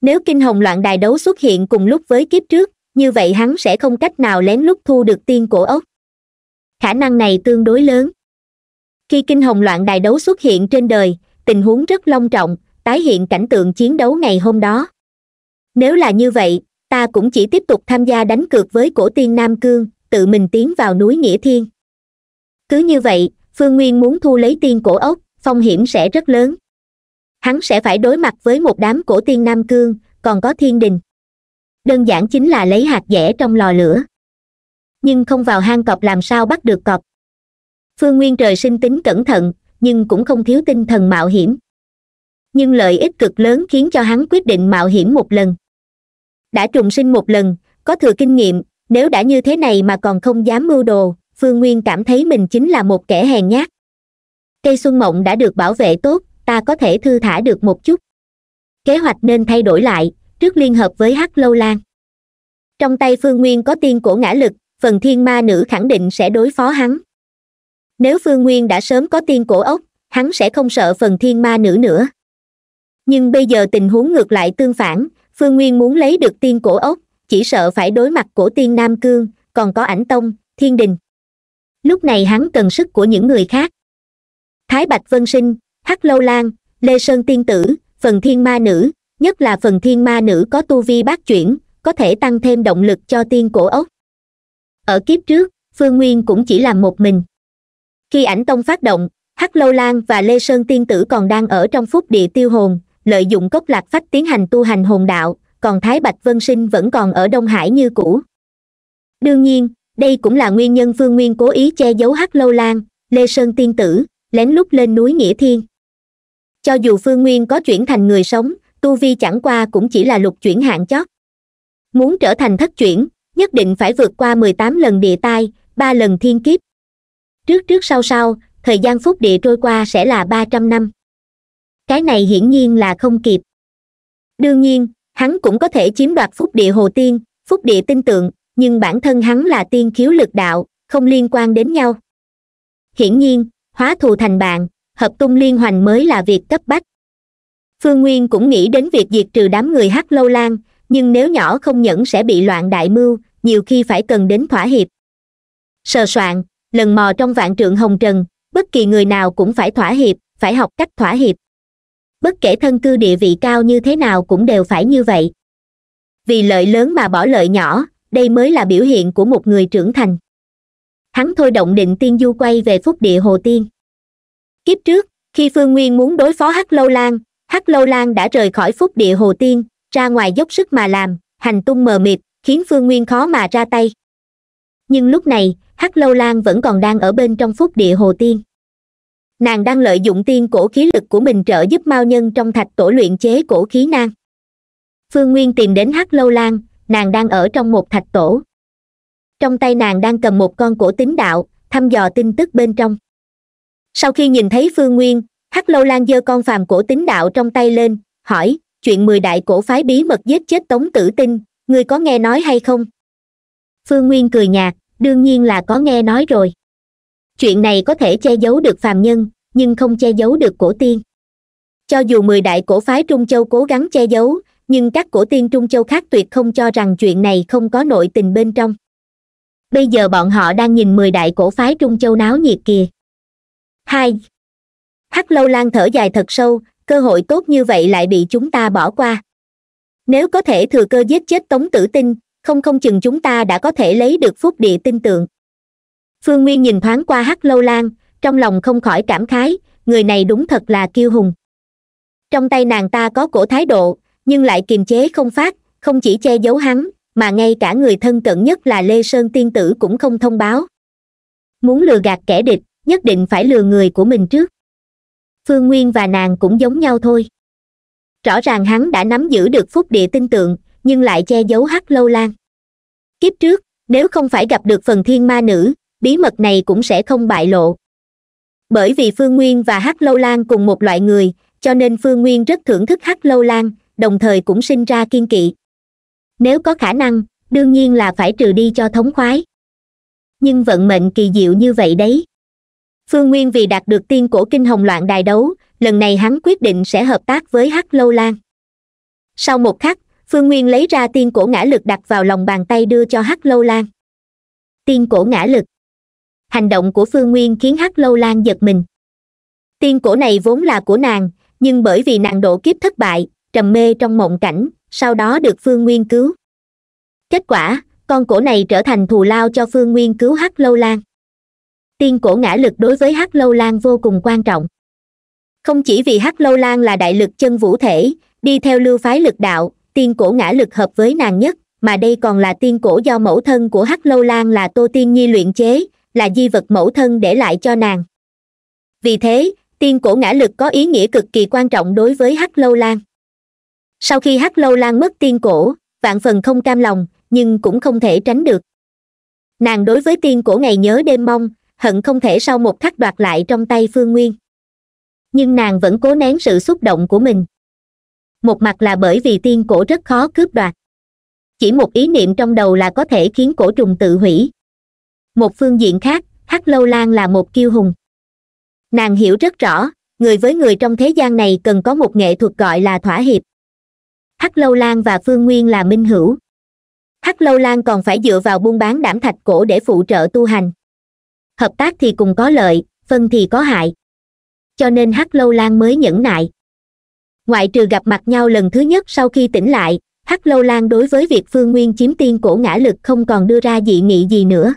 nếu kinh hồng loạn đài đấu xuất hiện cùng lúc với kiếp trước như vậy hắn sẽ không cách nào lén lút thu được tiên cổ ốc khả năng này tương đối lớn khi kinh hồng loạn đài đấu xuất hiện trên đời tình huống rất long trọng tái hiện cảnh tượng chiến đấu ngày hôm đó nếu là như vậy ta cũng chỉ tiếp tục tham gia đánh cược với cổ tiên nam cương tự mình tiến vào núi nghĩa thiên cứ như vậy phương nguyên muốn thu lấy tiên cổ ốc phong hiểm sẽ rất lớn hắn sẽ phải đối mặt với một đám cổ tiên nam cương còn có thiên đình đơn giản chính là lấy hạt dẻ trong lò lửa nhưng không vào hang cọp làm sao bắt được cọp phương nguyên trời sinh tính cẩn thận nhưng cũng không thiếu tinh thần mạo hiểm nhưng lợi ích cực lớn khiến cho hắn quyết định mạo hiểm một lần đã trùng sinh một lần có thừa kinh nghiệm nếu đã như thế này mà còn không dám mưu đồ phương nguyên cảm thấy mình chính là một kẻ hèn nhát cây xuân mộng đã được bảo vệ tốt ta có thể thư thả được một chút kế hoạch nên thay đổi lại trước liên hợp với hắc lâu lan trong tay phương nguyên có tiên cổ ngã lực phần thiên ma nữ khẳng định sẽ đối phó hắn nếu phương nguyên đã sớm có tiên cổ ốc hắn sẽ không sợ phần thiên ma nữ nữa nhưng bây giờ tình huống ngược lại tương phản phương nguyên muốn lấy được tiên cổ ốc chỉ sợ phải đối mặt cổ tiên nam cương còn có ảnh tông thiên đình lúc này hắn cần sức của những người khác thái bạch vân sinh hắc lâu lan lê sơn tiên tử phần thiên ma nữ nhất là phần thiên ma nữ có tu vi bát chuyển có thể tăng thêm động lực cho tiên cổ ốc ở kiếp trước phương nguyên cũng chỉ làm một mình khi ảnh tông phát động hắc lâu lan và lê sơn tiên tử còn đang ở trong phúc địa tiêu hồn lợi dụng cốc lạc phách tiến hành tu hành hồn đạo còn thái bạch vân sinh vẫn còn ở đông hải như cũ đương nhiên đây cũng là nguyên nhân phương nguyên cố ý che giấu hắc lâu lan lê sơn tiên tử lén lút lên núi nghĩa thiên cho dù phương nguyên có chuyển thành người sống tu vi chẳng qua cũng chỉ là lục chuyển hạng chót muốn trở thành thất chuyển nhất định phải vượt qua mười tám lần địa tai ba lần thiên kiếp trước trước sau sau thời gian phúc địa trôi qua sẽ là ba trăm năm cái này hiển nhiên là không kịp đương nhiên hắn cũng có thể chiếm đoạt phúc địa hồ tiên phúc địa tin tượng nhưng bản thân hắn là tiên khiếu lực đạo không liên quan đến nhau hiển nhiên hóa thù thành bạn hợp tung liên hoành mới là việc cấp bách phương nguyên cũng nghĩ đến việc diệt trừ đám người hắc lâu lan nhưng nếu nhỏ không nhẫn sẽ bị loạn đại mưu nhiều khi phải cần đến thỏa hiệp sờ soạn lần mò trong vạn trượng hồng trần bất kỳ người nào cũng phải thỏa hiệp phải học cách thỏa hiệp bất kể thân cư địa vị cao như thế nào cũng đều phải như vậy vì lợi lớn mà bỏ lợi nhỏ đây mới là biểu hiện của một người trưởng thành hắn thôi động định tiên du quay về phúc địa hồ tiên kiếp trước khi phương nguyên muốn đối phó hắc lâu lan hắc lâu lan đã rời khỏi phúc địa hồ tiên ra ngoài dốc sức mà làm hành tung mờ mịt khiến phương nguyên khó mà ra tay nhưng lúc này hắc lâu lan vẫn còn đang ở bên trong phúc địa hồ tiên nàng đang lợi dụng tiên cổ khí lực của mình trợ giúp mao nhân trong thạch tổ luyện chế cổ khí nang phương nguyên tìm đến hắc lâu lan nàng đang ở trong một thạch tổ trong tay nàng đang cầm một con cổ tính đạo thăm dò tin tức bên trong sau khi nhìn thấy phương nguyên hắc lâu lan giơ con phàm cổ tính đạo trong tay lên hỏi chuyện mười đại cổ phái bí mật giết chết tống tử tinh người có nghe nói hay không phương nguyên cười nhạt đương nhiên là có nghe nói rồi chuyện này có thể che giấu được phàm nhân nhưng không che giấu được cổ tiên cho dù mười đại cổ phái trung châu cố gắng che giấu nhưng các cổ tiên trung châu khác tuyệt không cho rằng chuyện này không có nội tình bên trong bây giờ bọn họ đang nhìn mười đại cổ phái trung châu náo nhiệt kìa hai hắc lâu lan thở dài thật sâu cơ hội tốt như vậy lại bị chúng ta bỏ qua nếu có thể thừa cơ giết chết tống tử tinh không không chừng chúng ta đã có thể lấy được phúc địa tin tưởng phương nguyên nhìn thoáng qua hắc lâu lan trong lòng không khỏi cảm khái người này đúng thật là kiêu hùng trong tay nàng ta có cổ thái độ nhưng lại kiềm chế không phát không chỉ che giấu hắn mà ngay cả người thân cận nhất là lê sơn tiên tử cũng không thông báo muốn lừa gạt kẻ địch nhất định phải lừa người của mình trước phương nguyên và nàng cũng giống nhau thôi rõ ràng hắn đã nắm giữ được phúc địa tinh tượng nhưng lại che giấu hắc lâu lan kiếp trước nếu không phải gặp được phần thiên ma nữ bí mật này cũng sẽ không bại lộ bởi vì phương nguyên và hắc lâu lan cùng một loại người cho nên phương nguyên rất thưởng thức hắc lâu lan đồng thời cũng sinh ra kiên kỵ nếu có khả năng đương nhiên là phải trừ đi cho thống khoái nhưng vận mệnh kỳ diệu như vậy đấy phương nguyên vì đạt được tiên cổ kinh hồng loạn đài đấu lần này hắn quyết định sẽ hợp tác với hắc lâu lan sau một khắc phương nguyên lấy ra tiên cổ ngã lực đặt vào lòng bàn tay đưa cho hắc lâu lan tiên cổ ngã lực hành động của phương nguyên khiến hắc lâu lan giật mình tiên cổ này vốn là của nàng nhưng bởi vì nàng độ kiếp thất bại trầm mê trong mộng cảnh sau đó được phương nguyên cứu kết quả con cổ này trở thành thù lao cho phương nguyên cứu hắc lâu lan tiên cổ ngã lực đối với hắc lâu lan vô cùng quan trọng không chỉ vì hắc lâu lan là đại lực chân vũ thể đi theo lưu phái lực đạo tiên cổ ngã lực hợp với nàng nhất mà đây còn là tiên cổ do mẫu thân của hắc lâu lan là tô tiên nhi luyện chế là di vật mẫu thân để lại cho nàng vì thế tiên cổ ngã lực có ý nghĩa cực kỳ quan trọng đối với hắc lâu lan sau khi hắc lâu lan mất tiên cổ vạn phần không cam lòng nhưng cũng không thể tránh được nàng đối với tiên cổ ngày nhớ đêm mong hận không thể sau một khắc đoạt lại trong tay phương nguyên nhưng nàng vẫn cố nén sự xúc động của mình một mặt là bởi vì tiên cổ rất khó cướp đoạt chỉ một ý niệm trong đầu là có thể khiến cổ trùng tự hủy một phương diện khác hắc lâu lan là một kiêu hùng nàng hiểu rất rõ người với người trong thế gian này cần có một nghệ thuật gọi là thỏa hiệp hắc lâu lan và phương nguyên là minh hữu hắc lâu lan còn phải dựa vào buôn bán đảm thạch cổ để phụ trợ tu hành hợp tác thì cùng có lợi phân thì có hại cho nên hắc lâu lan mới nhẫn nại ngoại trừ gặp mặt nhau lần thứ nhất sau khi tỉnh lại hắc lâu lan đối với việc phương nguyên chiếm tiên cổ ngã lực không còn đưa ra dị nghị gì nữa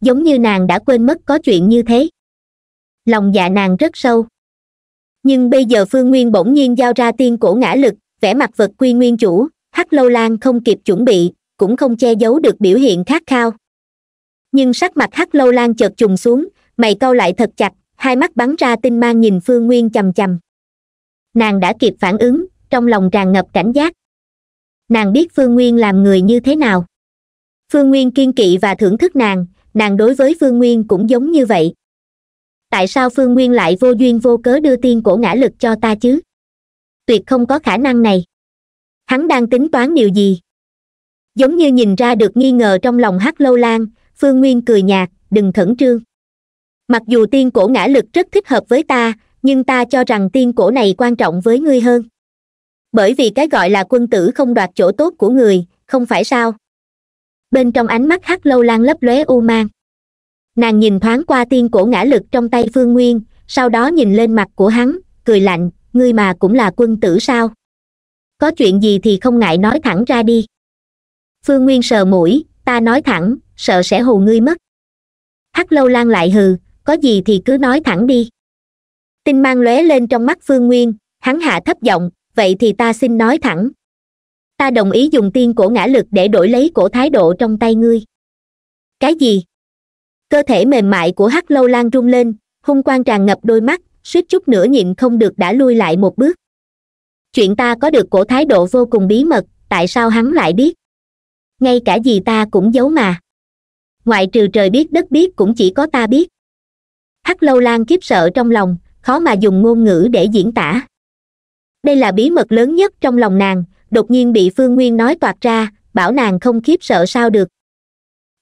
giống như nàng đã quên mất có chuyện như thế lòng dạ nàng rất sâu nhưng bây giờ phương nguyên bỗng nhiên giao ra tiên cổ ngã lực vẻ mặt vật quy nguyên chủ hắc lâu lan không kịp chuẩn bị cũng không che giấu được biểu hiện khát khao nhưng sắc mặt hắc lâu lan chợt trùng xuống mày câu lại thật chặt hai mắt bắn ra tinh mang nhìn phương nguyên chằm chằm nàng đã kịp phản ứng trong lòng tràn ngập cảnh giác nàng biết phương nguyên làm người như thế nào phương nguyên kiên kỵ và thưởng thức nàng nàng đối với phương nguyên cũng giống như vậy tại sao phương nguyên lại vô duyên vô cớ đưa tiên cổ ngã lực cho ta chứ tuyệt không có khả năng này hắn đang tính toán điều gì giống như nhìn ra được nghi ngờ trong lòng hắc lâu lan phương nguyên cười nhạt đừng khẩn trương mặc dù tiên cổ ngã lực rất thích hợp với ta nhưng ta cho rằng tiên cổ này quan trọng với ngươi hơn bởi vì cái gọi là quân tử không đoạt chỗ tốt của người không phải sao bên trong ánh mắt hắc lâu lan lấp lóe u mang nàng nhìn thoáng qua tiên cổ ngã lực trong tay phương nguyên sau đó nhìn lên mặt của hắn cười lạnh ngươi mà cũng là quân tử sao có chuyện gì thì không ngại nói thẳng ra đi phương nguyên sờ mũi ta nói thẳng sợ sẽ hù ngươi mất hắc lâu lan lại hừ có gì thì cứ nói thẳng đi tinh mang lóe lên trong mắt phương nguyên hắn hạ thấp giọng vậy thì ta xin nói thẳng ta đồng ý dùng tiên cổ ngã lực để đổi lấy cổ thái độ trong tay ngươi cái gì cơ thể mềm mại của hắc lâu lan rung lên hung quan tràn ngập đôi mắt suýt chút nữa nhịn không được đã lui lại một bước chuyện ta có được cổ thái độ vô cùng bí mật tại sao hắn lại biết ngay cả gì ta cũng giấu mà ngoại trừ trời biết đất biết cũng chỉ có ta biết hắc lâu lan kiếp sợ trong lòng khó mà dùng ngôn ngữ để diễn tả đây là bí mật lớn nhất trong lòng nàng đột nhiên bị phương nguyên nói toạc ra bảo nàng không khiếp sợ sao được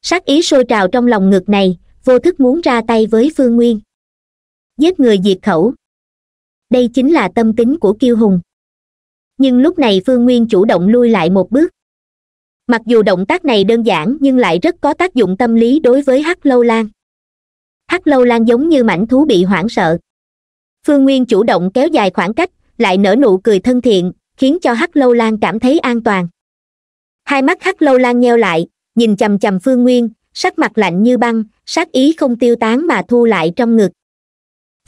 sát ý sôi trào trong lòng ngực này vô thức muốn ra tay với phương nguyên giết người diệt khẩu đây chính là tâm tính của kiêu hùng nhưng lúc này phương nguyên chủ động lui lại một bước mặc dù động tác này đơn giản nhưng lại rất có tác dụng tâm lý đối với hắc lâu lan hắc lâu lan giống như mảnh thú bị hoảng sợ phương nguyên chủ động kéo dài khoảng cách lại nở nụ cười thân thiện khiến cho hắc lâu lan cảm thấy an toàn hai mắt hắc lâu lan nheo lại nhìn chằm chằm phương nguyên sắc mặt lạnh như băng sát ý không tiêu tán mà thu lại trong ngực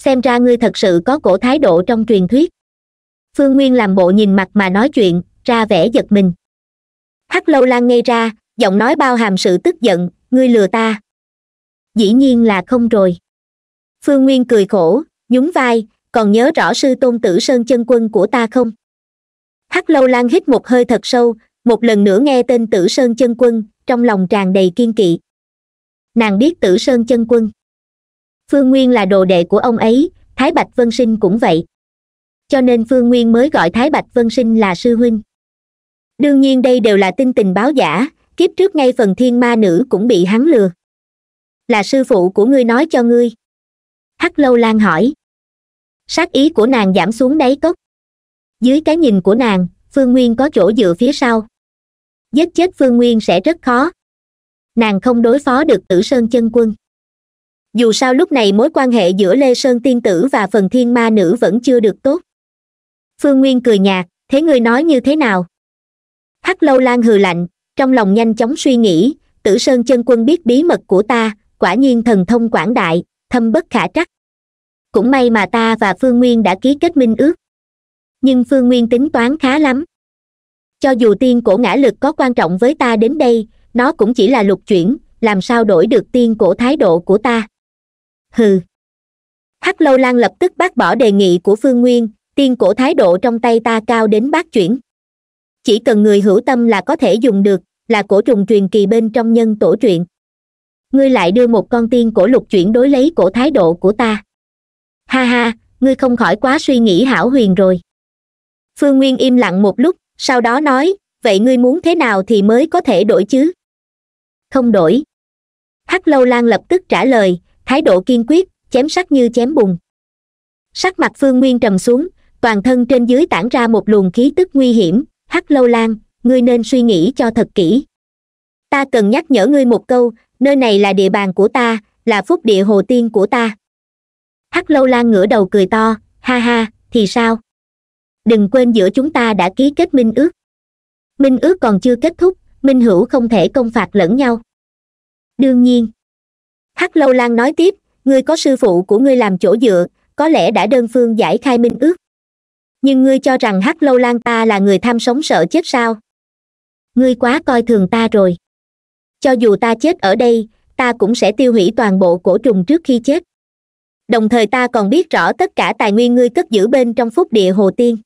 xem ra ngươi thật sự có cổ thái độ trong truyền thuyết phương nguyên làm bộ nhìn mặt mà nói chuyện ra vẻ giật mình hắc lâu lan ngay ra giọng nói bao hàm sự tức giận ngươi lừa ta dĩ nhiên là không rồi phương nguyên cười khổ nhún vai còn nhớ rõ sư tôn tử sơn chân quân của ta không hắc lâu lan hít một hơi thật sâu một lần nữa nghe tên tử sơn chân quân trong lòng tràn đầy kiên kỵ nàng biết tử sơn chân quân phương nguyên là đồ đệ của ông ấy thái bạch vân sinh cũng vậy cho nên phương nguyên mới gọi thái bạch vân sinh là sư huynh đương nhiên đây đều là tin tình báo giả kiếp trước ngay phần thiên ma nữ cũng bị hắn lừa là sư phụ của ngươi nói cho ngươi hắc lâu lan hỏi sát ý của nàng giảm xuống đáy cốc dưới cái nhìn của nàng phương nguyên có chỗ dựa phía sau giết chết phương nguyên sẽ rất khó nàng không đối phó được tử sơn chân quân dù sao lúc này mối quan hệ giữa lê sơn tiên tử và phần thiên ma nữ vẫn chưa được tốt phương nguyên cười nhạt thế ngươi nói như thế nào hắc lâu lan hừ lạnh trong lòng nhanh chóng suy nghĩ tử sơn chân quân biết bí mật của ta quả nhiên thần thông quảng đại thâm bất khả trắc cũng may mà ta và phương nguyên đã ký kết minh ước nhưng phương nguyên tính toán khá lắm cho dù tiên cổ ngã lực có quan trọng với ta đến đây nó cũng chỉ là lục chuyển làm sao đổi được tiên cổ thái độ của ta hừ hắc lâu lan lập tức bác bỏ đề nghị của phương nguyên tiên cổ thái độ trong tay ta cao đến bác chuyển chỉ cần người hữu tâm là có thể dùng được là cổ trùng truyền kỳ bên trong nhân tổ truyện ngươi lại đưa một con tiên cổ lục chuyển đối lấy cổ thái độ của ta ha ha ngươi không khỏi quá suy nghĩ hảo huyền rồi phương nguyên im lặng một lúc sau đó nói vậy ngươi muốn thế nào thì mới có thể đổi chứ không đổi hắc lâu lan lập tức trả lời thái độ kiên quyết chém sắc như chém bùn sắc mặt phương nguyên trầm xuống toàn thân trên dưới tản ra một luồng khí tức nguy hiểm hắc lâu lan ngươi nên suy nghĩ cho thật kỹ ta cần nhắc nhở ngươi một câu nơi này là địa bàn của ta là phúc địa hồ tiên của ta hắc lâu lan ngửa đầu cười to ha ha thì sao đừng quên giữa chúng ta đã ký kết minh ước minh ước còn chưa kết thúc minh hữu không thể công phạt lẫn nhau đương nhiên hắc lâu lan nói tiếp ngươi có sư phụ của ngươi làm chỗ dựa có lẽ đã đơn phương giải khai minh ước nhưng ngươi cho rằng hắc lâu lan ta là người tham sống sợ chết sao ngươi quá coi thường ta rồi cho dù ta chết ở đây ta cũng sẽ tiêu hủy toàn bộ cổ trùng trước khi chết đồng thời ta còn biết rõ tất cả tài nguyên ngươi cất giữ bên trong phúc địa hồ tiên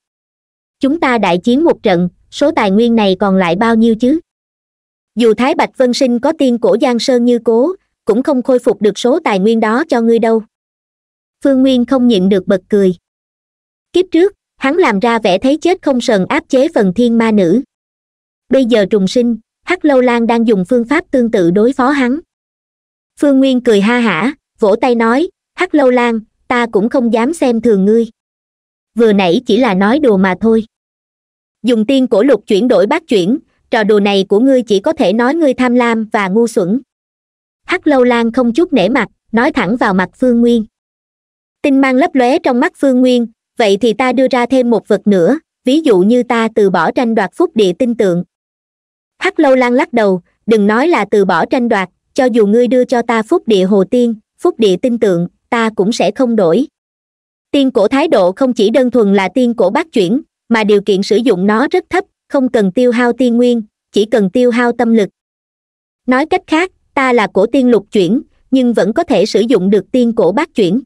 chúng ta đại chiến một trận số tài nguyên này còn lại bao nhiêu chứ dù thái bạch vân sinh có tiên cổ giang sơn như cố cũng không khôi phục được số tài nguyên đó cho ngươi đâu phương nguyên không nhịn được bật cười kiếp trước hắn làm ra vẻ thấy chết không sờn áp chế phần thiên ma nữ bây giờ trùng sinh hắc lâu lan đang dùng phương pháp tương tự đối phó hắn phương nguyên cười ha hả vỗ tay nói hắc lâu lan ta cũng không dám xem thường ngươi vừa nãy chỉ là nói đùa mà thôi dùng tiên cổ lục chuyển đổi bát chuyển trò đùa này của ngươi chỉ có thể nói ngươi tham lam và ngu xuẩn hắc lâu lan không chút nể mặt nói thẳng vào mặt phương nguyên tinh mang lấp lóe trong mắt phương nguyên vậy thì ta đưa ra thêm một vật nữa ví dụ như ta từ bỏ tranh đoạt phúc địa tin tượng hắc lâu lan lắc đầu đừng nói là từ bỏ tranh đoạt cho dù ngươi đưa cho ta phúc địa hồ tiên phúc địa tin tượng ta cũng sẽ không đổi tiên cổ thái độ không chỉ đơn thuần là tiên cổ bát chuyển mà điều kiện sử dụng nó rất thấp không cần tiêu hao tiên nguyên chỉ cần tiêu hao tâm lực nói cách khác ta là cổ tiên lục chuyển nhưng vẫn có thể sử dụng được tiên cổ bát chuyển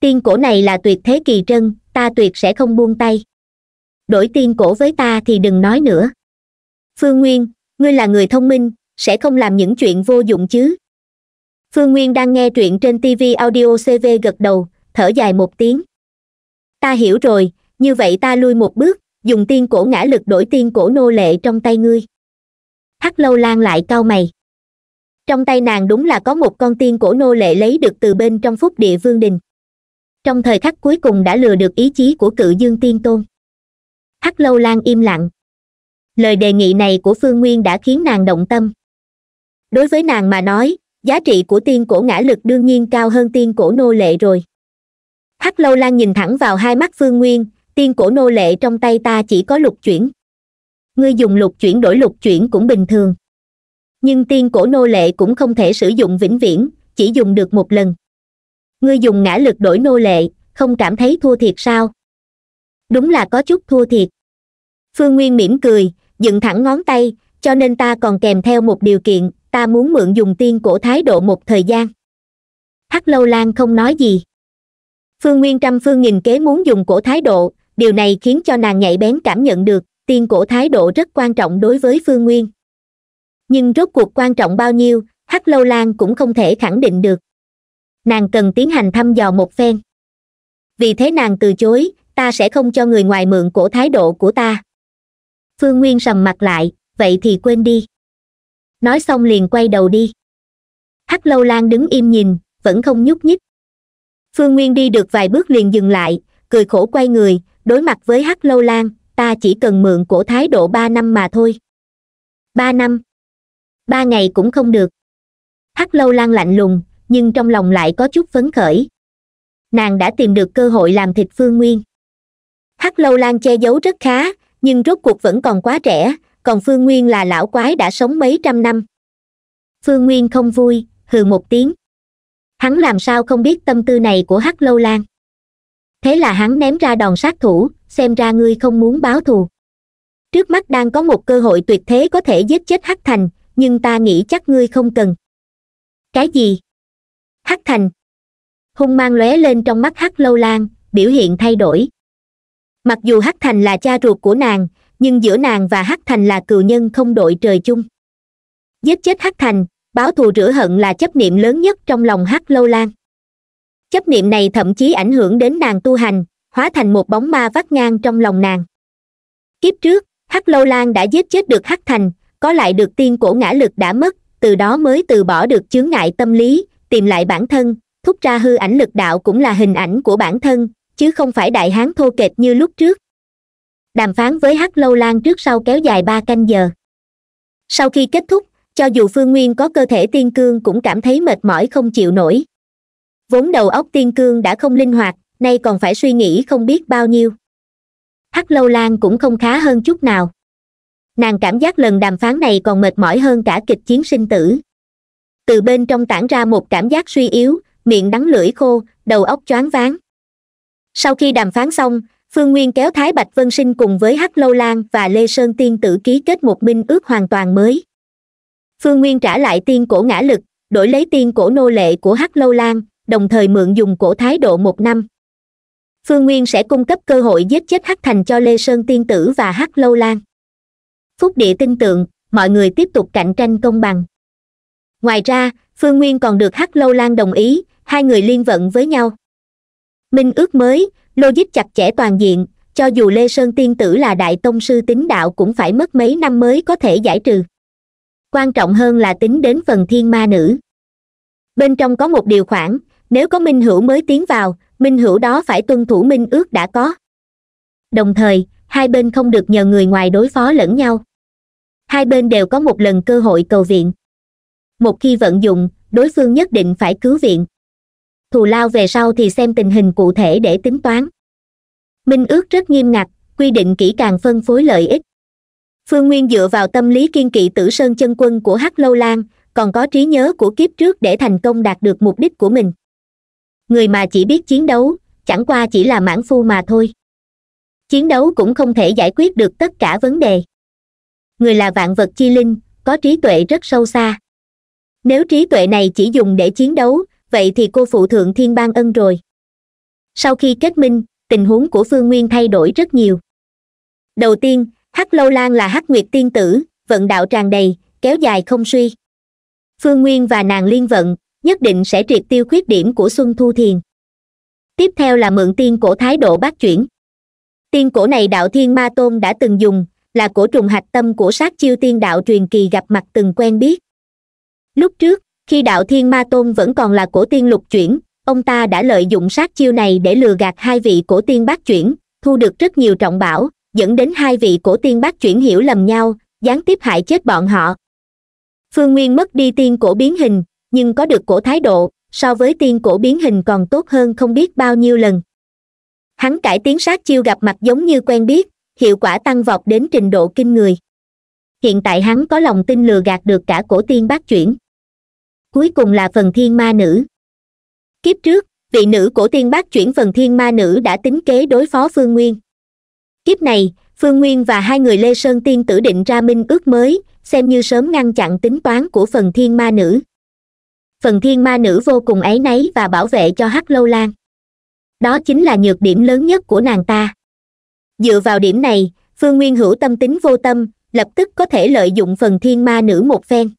tiên cổ này là tuyệt thế kỳ trân ta tuyệt sẽ không buông tay đổi tiên cổ với ta thì đừng nói nữa phương nguyên ngươi là người thông minh sẽ không làm những chuyện vô dụng chứ phương nguyên đang nghe chuyện trên tv audio cv gật đầu thở dài một tiếng ta hiểu rồi như vậy ta lui một bước dùng tiên cổ ngã lực đổi tiên cổ nô lệ trong tay ngươi hắc lâu lan lại cau mày trong tay nàng đúng là có một con tiên cổ nô lệ lấy được từ bên trong phúc địa vương đình trong thời khắc cuối cùng đã lừa được ý chí của cự dương tiên tôn hắc lâu lan im lặng lời đề nghị này của phương nguyên đã khiến nàng động tâm đối với nàng mà nói giá trị của tiên cổ ngã lực đương nhiên cao hơn tiên cổ nô lệ rồi hắc lâu lan nhìn thẳng vào hai mắt phương nguyên tiên cổ nô lệ trong tay ta chỉ có lục chuyển ngươi dùng lục chuyển đổi lục chuyển cũng bình thường nhưng tiên cổ nô lệ cũng không thể sử dụng vĩnh viễn chỉ dùng được một lần ngươi dùng ngã lực đổi nô lệ không cảm thấy thua thiệt sao đúng là có chút thua thiệt phương nguyên mỉm cười dựng thẳng ngón tay cho nên ta còn kèm theo một điều kiện ta muốn mượn dùng tiên cổ thái độ một thời gian hắc lâu lan không nói gì phương nguyên trăm phương nghìn kế muốn dùng cổ thái độ điều này khiến cho nàng nhạy bén cảm nhận được tiên cổ thái độ rất quan trọng đối với phương nguyên nhưng rốt cuộc quan trọng bao nhiêu hắc lâu lan cũng không thể khẳng định được nàng cần tiến hành thăm dò một phen vì thế nàng từ chối ta sẽ không cho người ngoài mượn cổ thái độ của ta phương nguyên sầm mặt lại vậy thì quên đi nói xong liền quay đầu đi hắc lâu lan đứng im nhìn vẫn không nhúc nhích phương nguyên đi được vài bước liền dừng lại cười khổ quay người đối mặt với hắc lâu lan ta chỉ cần mượn cổ thái độ ba năm mà thôi ba năm ba ngày cũng không được hắc lâu lan lạnh lùng nhưng trong lòng lại có chút phấn khởi nàng đã tìm được cơ hội làm thịt phương nguyên hắc lâu lan che giấu rất khá nhưng rốt cuộc vẫn còn quá trẻ còn phương nguyên là lão quái đã sống mấy trăm năm phương nguyên không vui hừ một tiếng hắn làm sao không biết tâm tư này của hắc lâu lan thế là hắn ném ra đòn sát thủ xem ra ngươi không muốn báo thù trước mắt đang có một cơ hội tuyệt thế có thể giết chết hắc thành nhưng ta nghĩ chắc ngươi không cần cái gì hắc thành hung mang lóe lên trong mắt hắc lâu lan biểu hiện thay đổi mặc dù hắc thành là cha ruột của nàng nhưng giữa nàng và hắc thành là cừu nhân không đội trời chung giết chết hắc thành báo thù rửa hận là chấp niệm lớn nhất trong lòng hắc lâu lan chấp niệm này thậm chí ảnh hưởng đến nàng tu hành hóa thành một bóng ma vắt ngang trong lòng nàng kiếp trước hắc lâu lan đã giết chết được hắc thành có lại được tiên cổ ngã lực đã mất từ đó mới từ bỏ được chướng ngại tâm lý tìm lại bản thân thúc ra hư ảnh lực đạo cũng là hình ảnh của bản thân chứ không phải đại hán thô kệch như lúc trước đàm phán với hắc lâu lan trước sau kéo dài ba canh giờ sau khi kết thúc cho dù phương nguyên có cơ thể tiên cương cũng cảm thấy mệt mỏi không chịu nổi vốn đầu óc tiên cương đã không linh hoạt nay còn phải suy nghĩ không biết bao nhiêu hắc lâu lan cũng không khá hơn chút nào nàng cảm giác lần đàm phán này còn mệt mỏi hơn cả kịch chiến sinh tử từ bên trong tản ra một cảm giác suy yếu miệng đắng lưỡi khô đầu óc choáng váng sau khi đàm phán xong phương nguyên kéo thái bạch vân sinh cùng với hắc lâu lan và lê sơn tiên tử ký kết một minh ước hoàn toàn mới phương nguyên trả lại tiên cổ ngã lực đổi lấy tiên cổ nô lệ của hắc lâu lan đồng thời mượn dùng cổ thái độ một năm phương nguyên sẽ cung cấp cơ hội giết chết hắc thành cho lê sơn tiên tử và hắc lâu lan phúc địa tin tưởng mọi người tiếp tục cạnh tranh công bằng ngoài ra phương nguyên còn được hắc lâu lan đồng ý hai người liên vận với nhau minh ước mới logic chặt chẽ toàn diện cho dù lê sơn tiên tử là đại tông sư tính đạo cũng phải mất mấy năm mới có thể giải trừ quan trọng hơn là tính đến phần thiên ma nữ bên trong có một điều khoản nếu có minh hữu mới tiến vào minh hữu đó phải tuân thủ minh ước đã có đồng thời hai bên không được nhờ người ngoài đối phó lẫn nhau hai bên đều có một lần cơ hội cầu viện một khi vận dụng đối phương nhất định phải cứu viện thù lao về sau thì xem tình hình cụ thể để tính toán minh ước rất nghiêm ngặt quy định kỹ càng phân phối lợi ích phương nguyên dựa vào tâm lý kiên kỵ tử sơn chân quân của hắc lâu lan còn có trí nhớ của kiếp trước để thành công đạt được mục đích của mình người mà chỉ biết chiến đấu chẳng qua chỉ là mãn phu mà thôi chiến đấu cũng không thể giải quyết được tất cả vấn đề người là vạn vật chi linh có trí tuệ rất sâu xa nếu trí tuệ này chỉ dùng để chiến đấu vậy thì cô phụ thượng thiên ban ân rồi sau khi kết minh tình huống của phương nguyên thay đổi rất nhiều đầu tiên hắc lâu lan là hắc nguyệt tiên tử vận đạo tràn đầy kéo dài không suy phương nguyên và nàng liên vận nhất định sẽ triệt tiêu khuyết điểm của xuân thu thiền tiếp theo là mượn tiên cổ thái độ bác chuyển tiên cổ này đạo thiên ma tôn đã từng dùng là cổ trùng hạch tâm của sát chiêu tiên đạo truyền kỳ gặp mặt từng quen biết lúc trước khi đạo thiên ma tôn vẫn còn là cổ tiên lục chuyển ông ta đã lợi dụng sát chiêu này để lừa gạt hai vị cổ tiên bát chuyển thu được rất nhiều trọng bảo dẫn đến hai vị cổ tiên bát chuyển hiểu lầm nhau gián tiếp hại chết bọn họ phương nguyên mất đi tiên cổ biến hình nhưng có được cổ thái độ so với tiên cổ biến hình còn tốt hơn không biết bao nhiêu lần hắn cải tiến sát chiêu gặp mặt giống như quen biết hiệu quả tăng vọt đến trình độ kinh người hiện tại hắn có lòng tin lừa gạt được cả cổ tiên bát chuyển cuối cùng là phần thiên ma nữ kiếp trước vị nữ cổ tiên bác chuyển phần thiên ma nữ đã tính kế đối phó phương nguyên kiếp này phương nguyên và hai người lê sơn tiên tử định ra minh ước mới xem như sớm ngăn chặn tính toán của phần thiên ma nữ phần thiên ma nữ vô cùng áy náy và bảo vệ cho hắc lâu lan đó chính là nhược điểm lớn nhất của nàng ta dựa vào điểm này phương nguyên hữu tâm tính vô tâm lập tức có thể lợi dụng phần thiên ma nữ một phen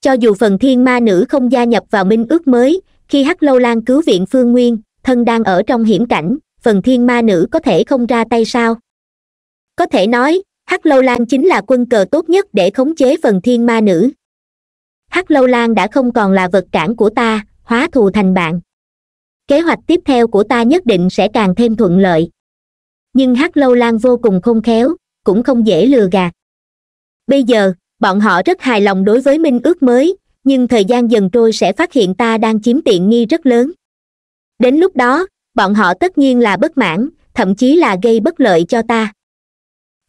cho dù phần thiên ma nữ không gia nhập vào minh ước mới khi hắc lâu lan cứu viện phương nguyên thân đang ở trong hiểm cảnh phần thiên ma nữ có thể không ra tay sao có thể nói hắc lâu lan chính là quân cờ tốt nhất để khống chế phần thiên ma nữ hắc lâu lan đã không còn là vật cản của ta hóa thù thành bạn kế hoạch tiếp theo của ta nhất định sẽ càng thêm thuận lợi nhưng hắc lâu lan vô cùng không khéo cũng không dễ lừa gạt bây giờ bọn họ rất hài lòng đối với minh ước mới nhưng thời gian dần trôi sẽ phát hiện ta đang chiếm tiện nghi rất lớn đến lúc đó bọn họ tất nhiên là bất mãn thậm chí là gây bất lợi cho ta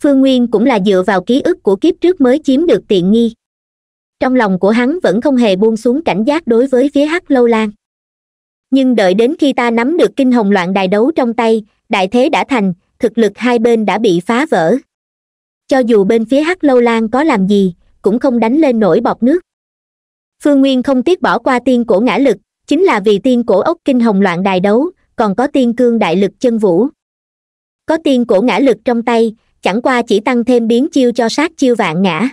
phương nguyên cũng là dựa vào ký ức của kiếp trước mới chiếm được tiện nghi trong lòng của hắn vẫn không hề buông xuống cảnh giác đối với phía hắc lâu lan nhưng đợi đến khi ta nắm được kinh hồng loạn đài đấu trong tay đại thế đã thành thực lực hai bên đã bị phá vỡ cho dù bên phía hắc lâu lan có làm gì cũng không đánh lên nổi bọt nước phương nguyên không tiếc bỏ qua tiên cổ ngã lực chính là vì tiên cổ ốc kinh hồng loạn đài đấu còn có tiên cương đại lực chân vũ có tiên cổ ngã lực trong tay chẳng qua chỉ tăng thêm biến chiêu cho sát chiêu vạn ngã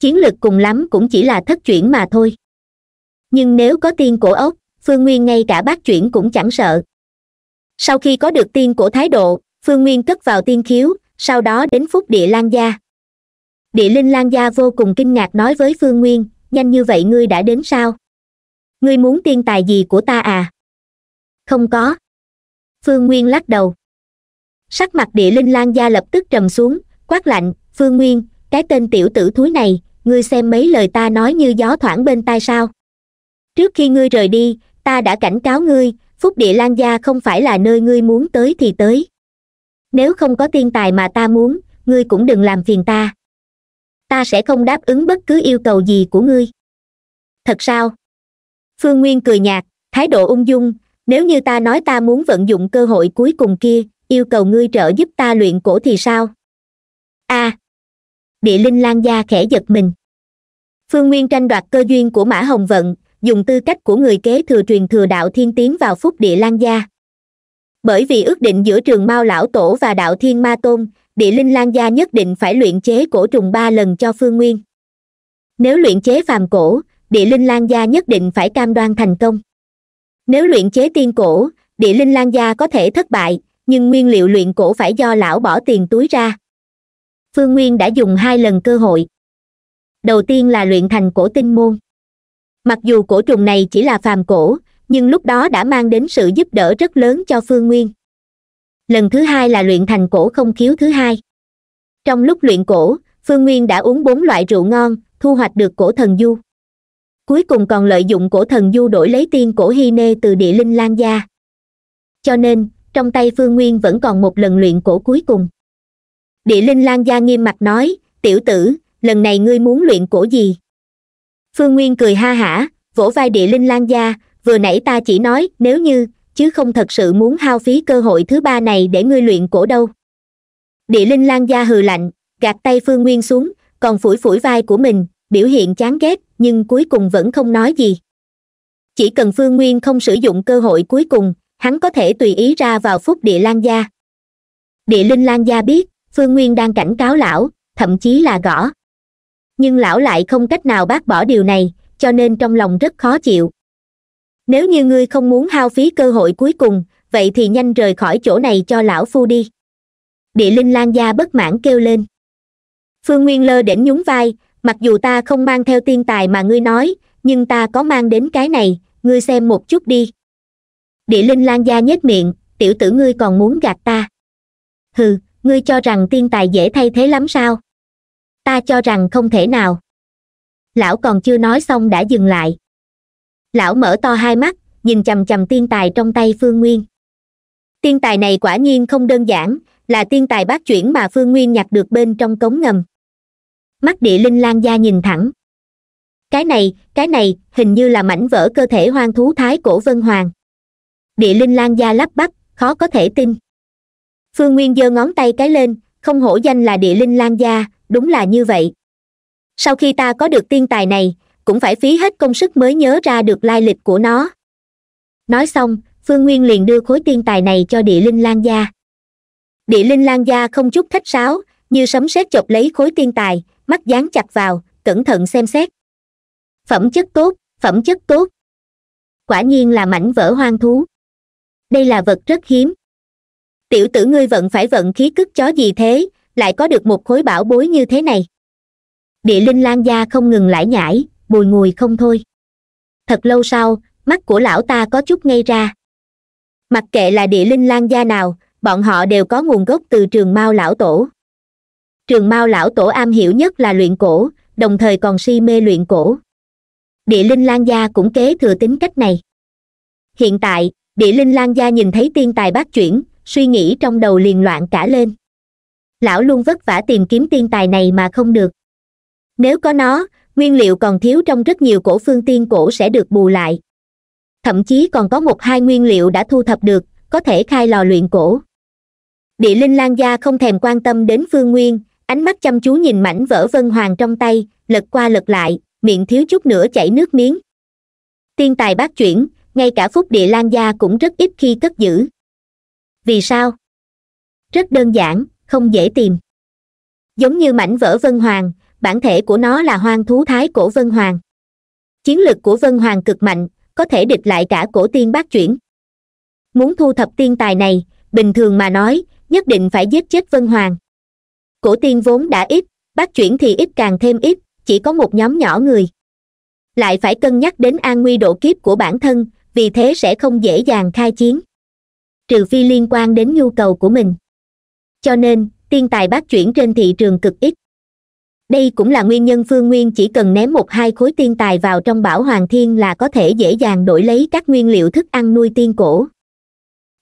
chiến lực cùng lắm cũng chỉ là thất chuyển mà thôi nhưng nếu có tiên cổ ốc phương nguyên ngay cả bát chuyển cũng chẳng sợ sau khi có được tiên cổ thái độ phương nguyên cất vào tiên khiếu sau đó đến phúc địa lan gia địa linh lan gia vô cùng kinh ngạc nói với phương nguyên nhanh như vậy ngươi đã đến sao ngươi muốn tiên tài gì của ta à không có phương nguyên lắc đầu sắc mặt địa linh lan gia lập tức trầm xuống quát lạnh phương nguyên cái tên tiểu tử thúi này ngươi xem mấy lời ta nói như gió thoảng bên tai sao trước khi ngươi rời đi ta đã cảnh cáo ngươi phúc địa lan gia không phải là nơi ngươi muốn tới thì tới nếu không có tiên tài mà ta muốn ngươi cũng đừng làm phiền ta ta sẽ không đáp ứng bất cứ yêu cầu gì của ngươi thật sao phương nguyên cười nhạt thái độ ung dung nếu như ta nói ta muốn vận dụng cơ hội cuối cùng kia yêu cầu ngươi trợ giúp ta luyện cổ thì sao a à, địa linh lan gia khẽ giật mình phương nguyên tranh đoạt cơ duyên của mã hồng vận dùng tư cách của người kế thừa truyền thừa đạo thiên tiến vào phúc địa lan gia bởi vì ước định giữa trường mao lão tổ và đạo thiên ma tôn địa linh lan gia nhất định phải luyện chế cổ trùng ba lần cho phương nguyên nếu luyện chế phàm cổ địa linh lan gia nhất định phải cam đoan thành công nếu luyện chế tiên cổ địa linh lan gia có thể thất bại nhưng nguyên liệu luyện cổ phải do lão bỏ tiền túi ra phương nguyên đã dùng hai lần cơ hội đầu tiên là luyện thành cổ tinh môn mặc dù cổ trùng này chỉ là phàm cổ nhưng lúc đó đã mang đến sự giúp đỡ rất lớn cho phương nguyên lần thứ hai là luyện thành cổ không khiếu thứ hai trong lúc luyện cổ phương nguyên đã uống bốn loại rượu ngon thu hoạch được cổ thần du cuối cùng còn lợi dụng cổ thần du đổi lấy tiên cổ hy nê từ địa linh lan gia cho nên trong tay phương nguyên vẫn còn một lần luyện cổ cuối cùng địa linh lan gia nghiêm mặt nói tiểu tử lần này ngươi muốn luyện cổ gì phương nguyên cười ha hả vỗ vai địa linh lan gia vừa nãy ta chỉ nói nếu như chứ không thật sự muốn hao phí cơ hội thứ ba này để ngươi luyện cổ đâu địa linh lan gia hừ lạnh gạt tay phương nguyên xuống còn phủi phủi vai của mình biểu hiện chán ghét nhưng cuối cùng vẫn không nói gì chỉ cần phương nguyên không sử dụng cơ hội cuối cùng hắn có thể tùy ý ra vào phúc địa lan gia địa linh lan gia biết phương nguyên đang cảnh cáo lão thậm chí là gõ nhưng lão lại không cách nào bác bỏ điều này cho nên trong lòng rất khó chịu nếu như ngươi không muốn hao phí cơ hội cuối cùng vậy thì nhanh rời khỏi chỗ này cho lão phu đi địa linh lan gia bất mãn kêu lên phương nguyên lơ đỉnh nhún vai mặc dù ta không mang theo tiên tài mà ngươi nói nhưng ta có mang đến cái này ngươi xem một chút đi địa linh lan gia nhếch miệng tiểu tử ngươi còn muốn gạt ta hừ ngươi cho rằng tiên tài dễ thay thế lắm sao ta cho rằng không thể nào lão còn chưa nói xong đã dừng lại lão mở to hai mắt nhìn chầm chầm tiên tài trong tay phương nguyên tiên tài này quả nhiên không đơn giản là tiên tài bác chuyển mà phương nguyên nhặt được bên trong cống ngầm mắt địa linh lan gia nhìn thẳng cái này cái này hình như là mảnh vỡ cơ thể hoang thú thái cổ vân hoàng địa linh lan gia lắp bắp khó có thể tin phương nguyên giơ ngón tay cái lên không hổ danh là địa linh lan gia đúng là như vậy sau khi ta có được tiên tài này cũng phải phí hết công sức mới nhớ ra được lai lịch của nó nói xong phương nguyên liền đưa khối tiên tài này cho địa linh lan gia địa linh lan gia không chút khách sáo như sấm sét chộp lấy khối tiên tài mắt dán chặt vào cẩn thận xem xét phẩm chất tốt phẩm chất tốt quả nhiên là mảnh vỡ hoang thú đây là vật rất hiếm tiểu tử ngươi vẫn phải vận khí cức chó gì thế lại có được một khối bảo bối như thế này địa linh lan gia không ngừng lải nhải bùi ngùi không thôi thật lâu sau mắt của lão ta có chút ngây ra mặc kệ là địa linh lan gia nào bọn họ đều có nguồn gốc từ trường mao lão tổ trường mao lão tổ am hiểu nhất là luyện cổ đồng thời còn si mê luyện cổ địa linh lan gia cũng kế thừa tính cách này hiện tại địa linh lan gia nhìn thấy tiên tài bác chuyển suy nghĩ trong đầu liền loạn cả lên lão luôn vất vả tìm kiếm tiên tài này mà không được nếu có nó nguyên liệu còn thiếu trong rất nhiều cổ phương tiên cổ sẽ được bù lại thậm chí còn có một hai nguyên liệu đã thu thập được có thể khai lò luyện cổ địa linh lan gia không thèm quan tâm đến phương nguyên ánh mắt chăm chú nhìn mảnh vỡ vân hoàng trong tay lật qua lật lại miệng thiếu chút nữa chảy nước miếng tiên tài bác chuyển ngay cả phúc địa lan gia cũng rất ít khi cất giữ vì sao rất đơn giản không dễ tìm giống như mảnh vỡ vân hoàng bản thể của nó là hoang thú thái cổ vân hoàng chiến lực của vân hoàng cực mạnh có thể địch lại cả cổ tiên bát chuyển muốn thu thập tiên tài này bình thường mà nói nhất định phải giết chết vân hoàng cổ tiên vốn đã ít bát chuyển thì ít càng thêm ít chỉ có một nhóm nhỏ người lại phải cân nhắc đến an nguy độ kiếp của bản thân vì thế sẽ không dễ dàng khai chiến trừ phi liên quan đến nhu cầu của mình cho nên tiên tài bát chuyển trên thị trường cực ít đây cũng là nguyên nhân phương nguyên chỉ cần ném một hai khối tiên tài vào trong bảo hoàng thiên là có thể dễ dàng đổi lấy các nguyên liệu thức ăn nuôi tiên cổ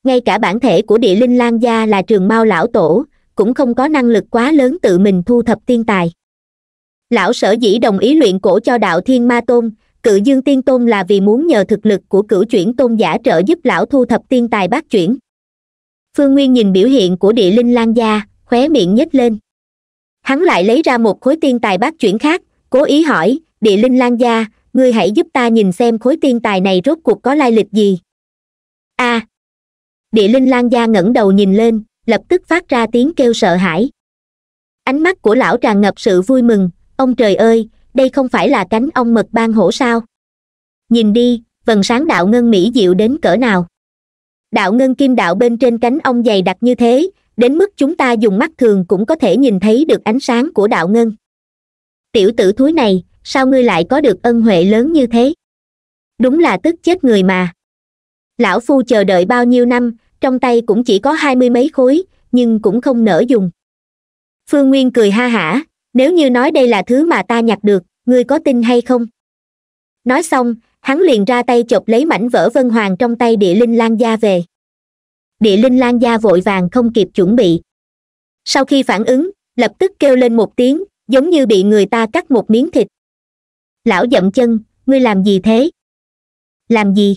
ngay cả bản thể của địa linh lan gia là trường mau lão tổ cũng không có năng lực quá lớn tự mình thu thập tiên tài lão sở dĩ đồng ý luyện cổ cho đạo thiên ma tôn cự dương tiên tôn là vì muốn nhờ thực lực của cửu chuyển tôn giả trợ giúp lão thu thập tiên tài bát chuyển phương nguyên nhìn biểu hiện của địa linh lan gia khóe miệng nhếch lên hắn lại lấy ra một khối tiên tài bát chuyển khác cố ý hỏi địa linh lan gia ngươi hãy giúp ta nhìn xem khối tiên tài này rốt cuộc có lai lịch gì a à, địa linh lan gia ngẩng đầu nhìn lên lập tức phát ra tiếng kêu sợ hãi ánh mắt của lão tràn ngập sự vui mừng ông trời ơi đây không phải là cánh ông mật ban hổ sao nhìn đi vần sáng đạo ngân mỹ diệu đến cỡ nào đạo ngân kim đạo bên trên cánh ông dày đặc như thế đến mức chúng ta dùng mắt thường cũng có thể nhìn thấy được ánh sáng của đạo ngân tiểu tử thúi này sao ngươi lại có được ân huệ lớn như thế đúng là tức chết người mà lão phu chờ đợi bao nhiêu năm trong tay cũng chỉ có hai mươi mấy khối nhưng cũng không nỡ dùng phương nguyên cười ha hả nếu như nói đây là thứ mà ta nhặt được ngươi có tin hay không nói xong hắn liền ra tay chộp lấy mảnh vỡ vân hoàng trong tay địa linh lan gia về địa linh lan gia vội vàng không kịp chuẩn bị sau khi phản ứng lập tức kêu lên một tiếng giống như bị người ta cắt một miếng thịt lão dậm chân ngươi làm gì thế làm gì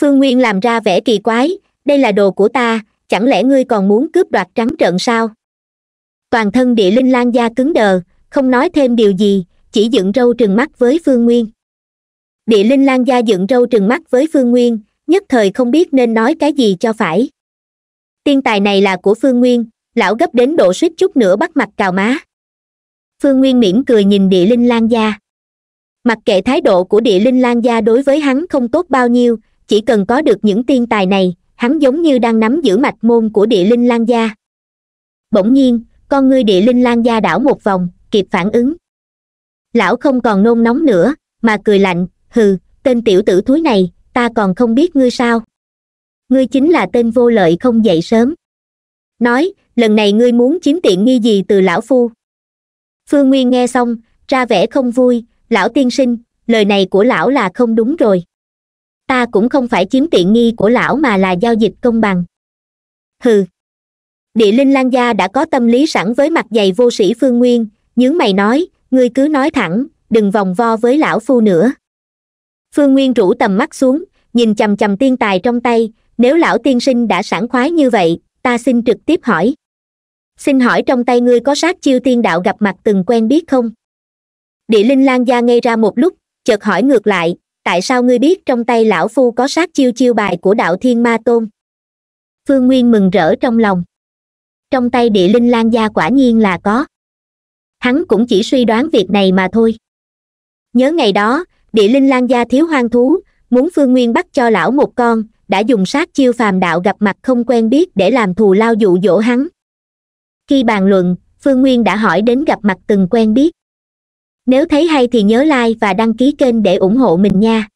phương nguyên làm ra vẻ kỳ quái đây là đồ của ta chẳng lẽ ngươi còn muốn cướp đoạt trắng trợn sao toàn thân địa linh lan gia cứng đờ không nói thêm điều gì chỉ dựng râu trừng mắt với phương nguyên địa linh lan gia dựng râu trừng mắt với phương nguyên nhất thời không biết nên nói cái gì cho phải tiên tài này là của phương nguyên lão gấp đến độ suýt chút nữa bắt mặt cào má phương nguyên mỉm cười nhìn địa linh lan gia mặc kệ thái độ của địa linh lan gia đối với hắn không tốt bao nhiêu chỉ cần có được những tiên tài này hắn giống như đang nắm giữ mạch môn của địa linh lan gia bỗng nhiên con ngươi địa linh lan gia đảo một vòng kịp phản ứng lão không còn nôn nóng nữa mà cười lạnh hừ tên tiểu tử thúi này ta còn không biết ngươi sao ngươi chính là tên vô lợi không dậy sớm nói lần này ngươi muốn chiếm tiện nghi gì từ lão phu phương nguyên nghe xong ra vẻ không vui lão tiên sinh lời này của lão là không đúng rồi ta cũng không phải chiếm tiện nghi của lão mà là giao dịch công bằng hừ địa linh lan gia đã có tâm lý sẵn với mặt giày vô sĩ phương nguyên nhướng mày nói ngươi cứ nói thẳng đừng vòng vo với lão phu nữa phương nguyên rủ tầm mắt xuống nhìn chầm chầm tiên tài trong tay nếu lão tiên sinh đã sẵn khoái như vậy ta xin trực tiếp hỏi xin hỏi trong tay ngươi có sát chiêu tiên đạo gặp mặt từng quen biết không địa linh lan gia ngây ra một lúc chợt hỏi ngược lại tại sao ngươi biết trong tay lão phu có sát chiêu chiêu bài của đạo thiên ma tôn phương nguyên mừng rỡ trong lòng trong tay địa linh lan gia quả nhiên là có hắn cũng chỉ suy đoán việc này mà thôi nhớ ngày đó địa linh lan gia thiếu hoang thú muốn phương nguyên bắt cho lão một con đã dùng sát chiêu phàm đạo gặp mặt không quen biết để làm thù lao dụ dỗ hắn khi bàn luận phương nguyên đã hỏi đến gặp mặt từng quen biết nếu thấy hay thì nhớ like và đăng ký kênh để ủng hộ mình nha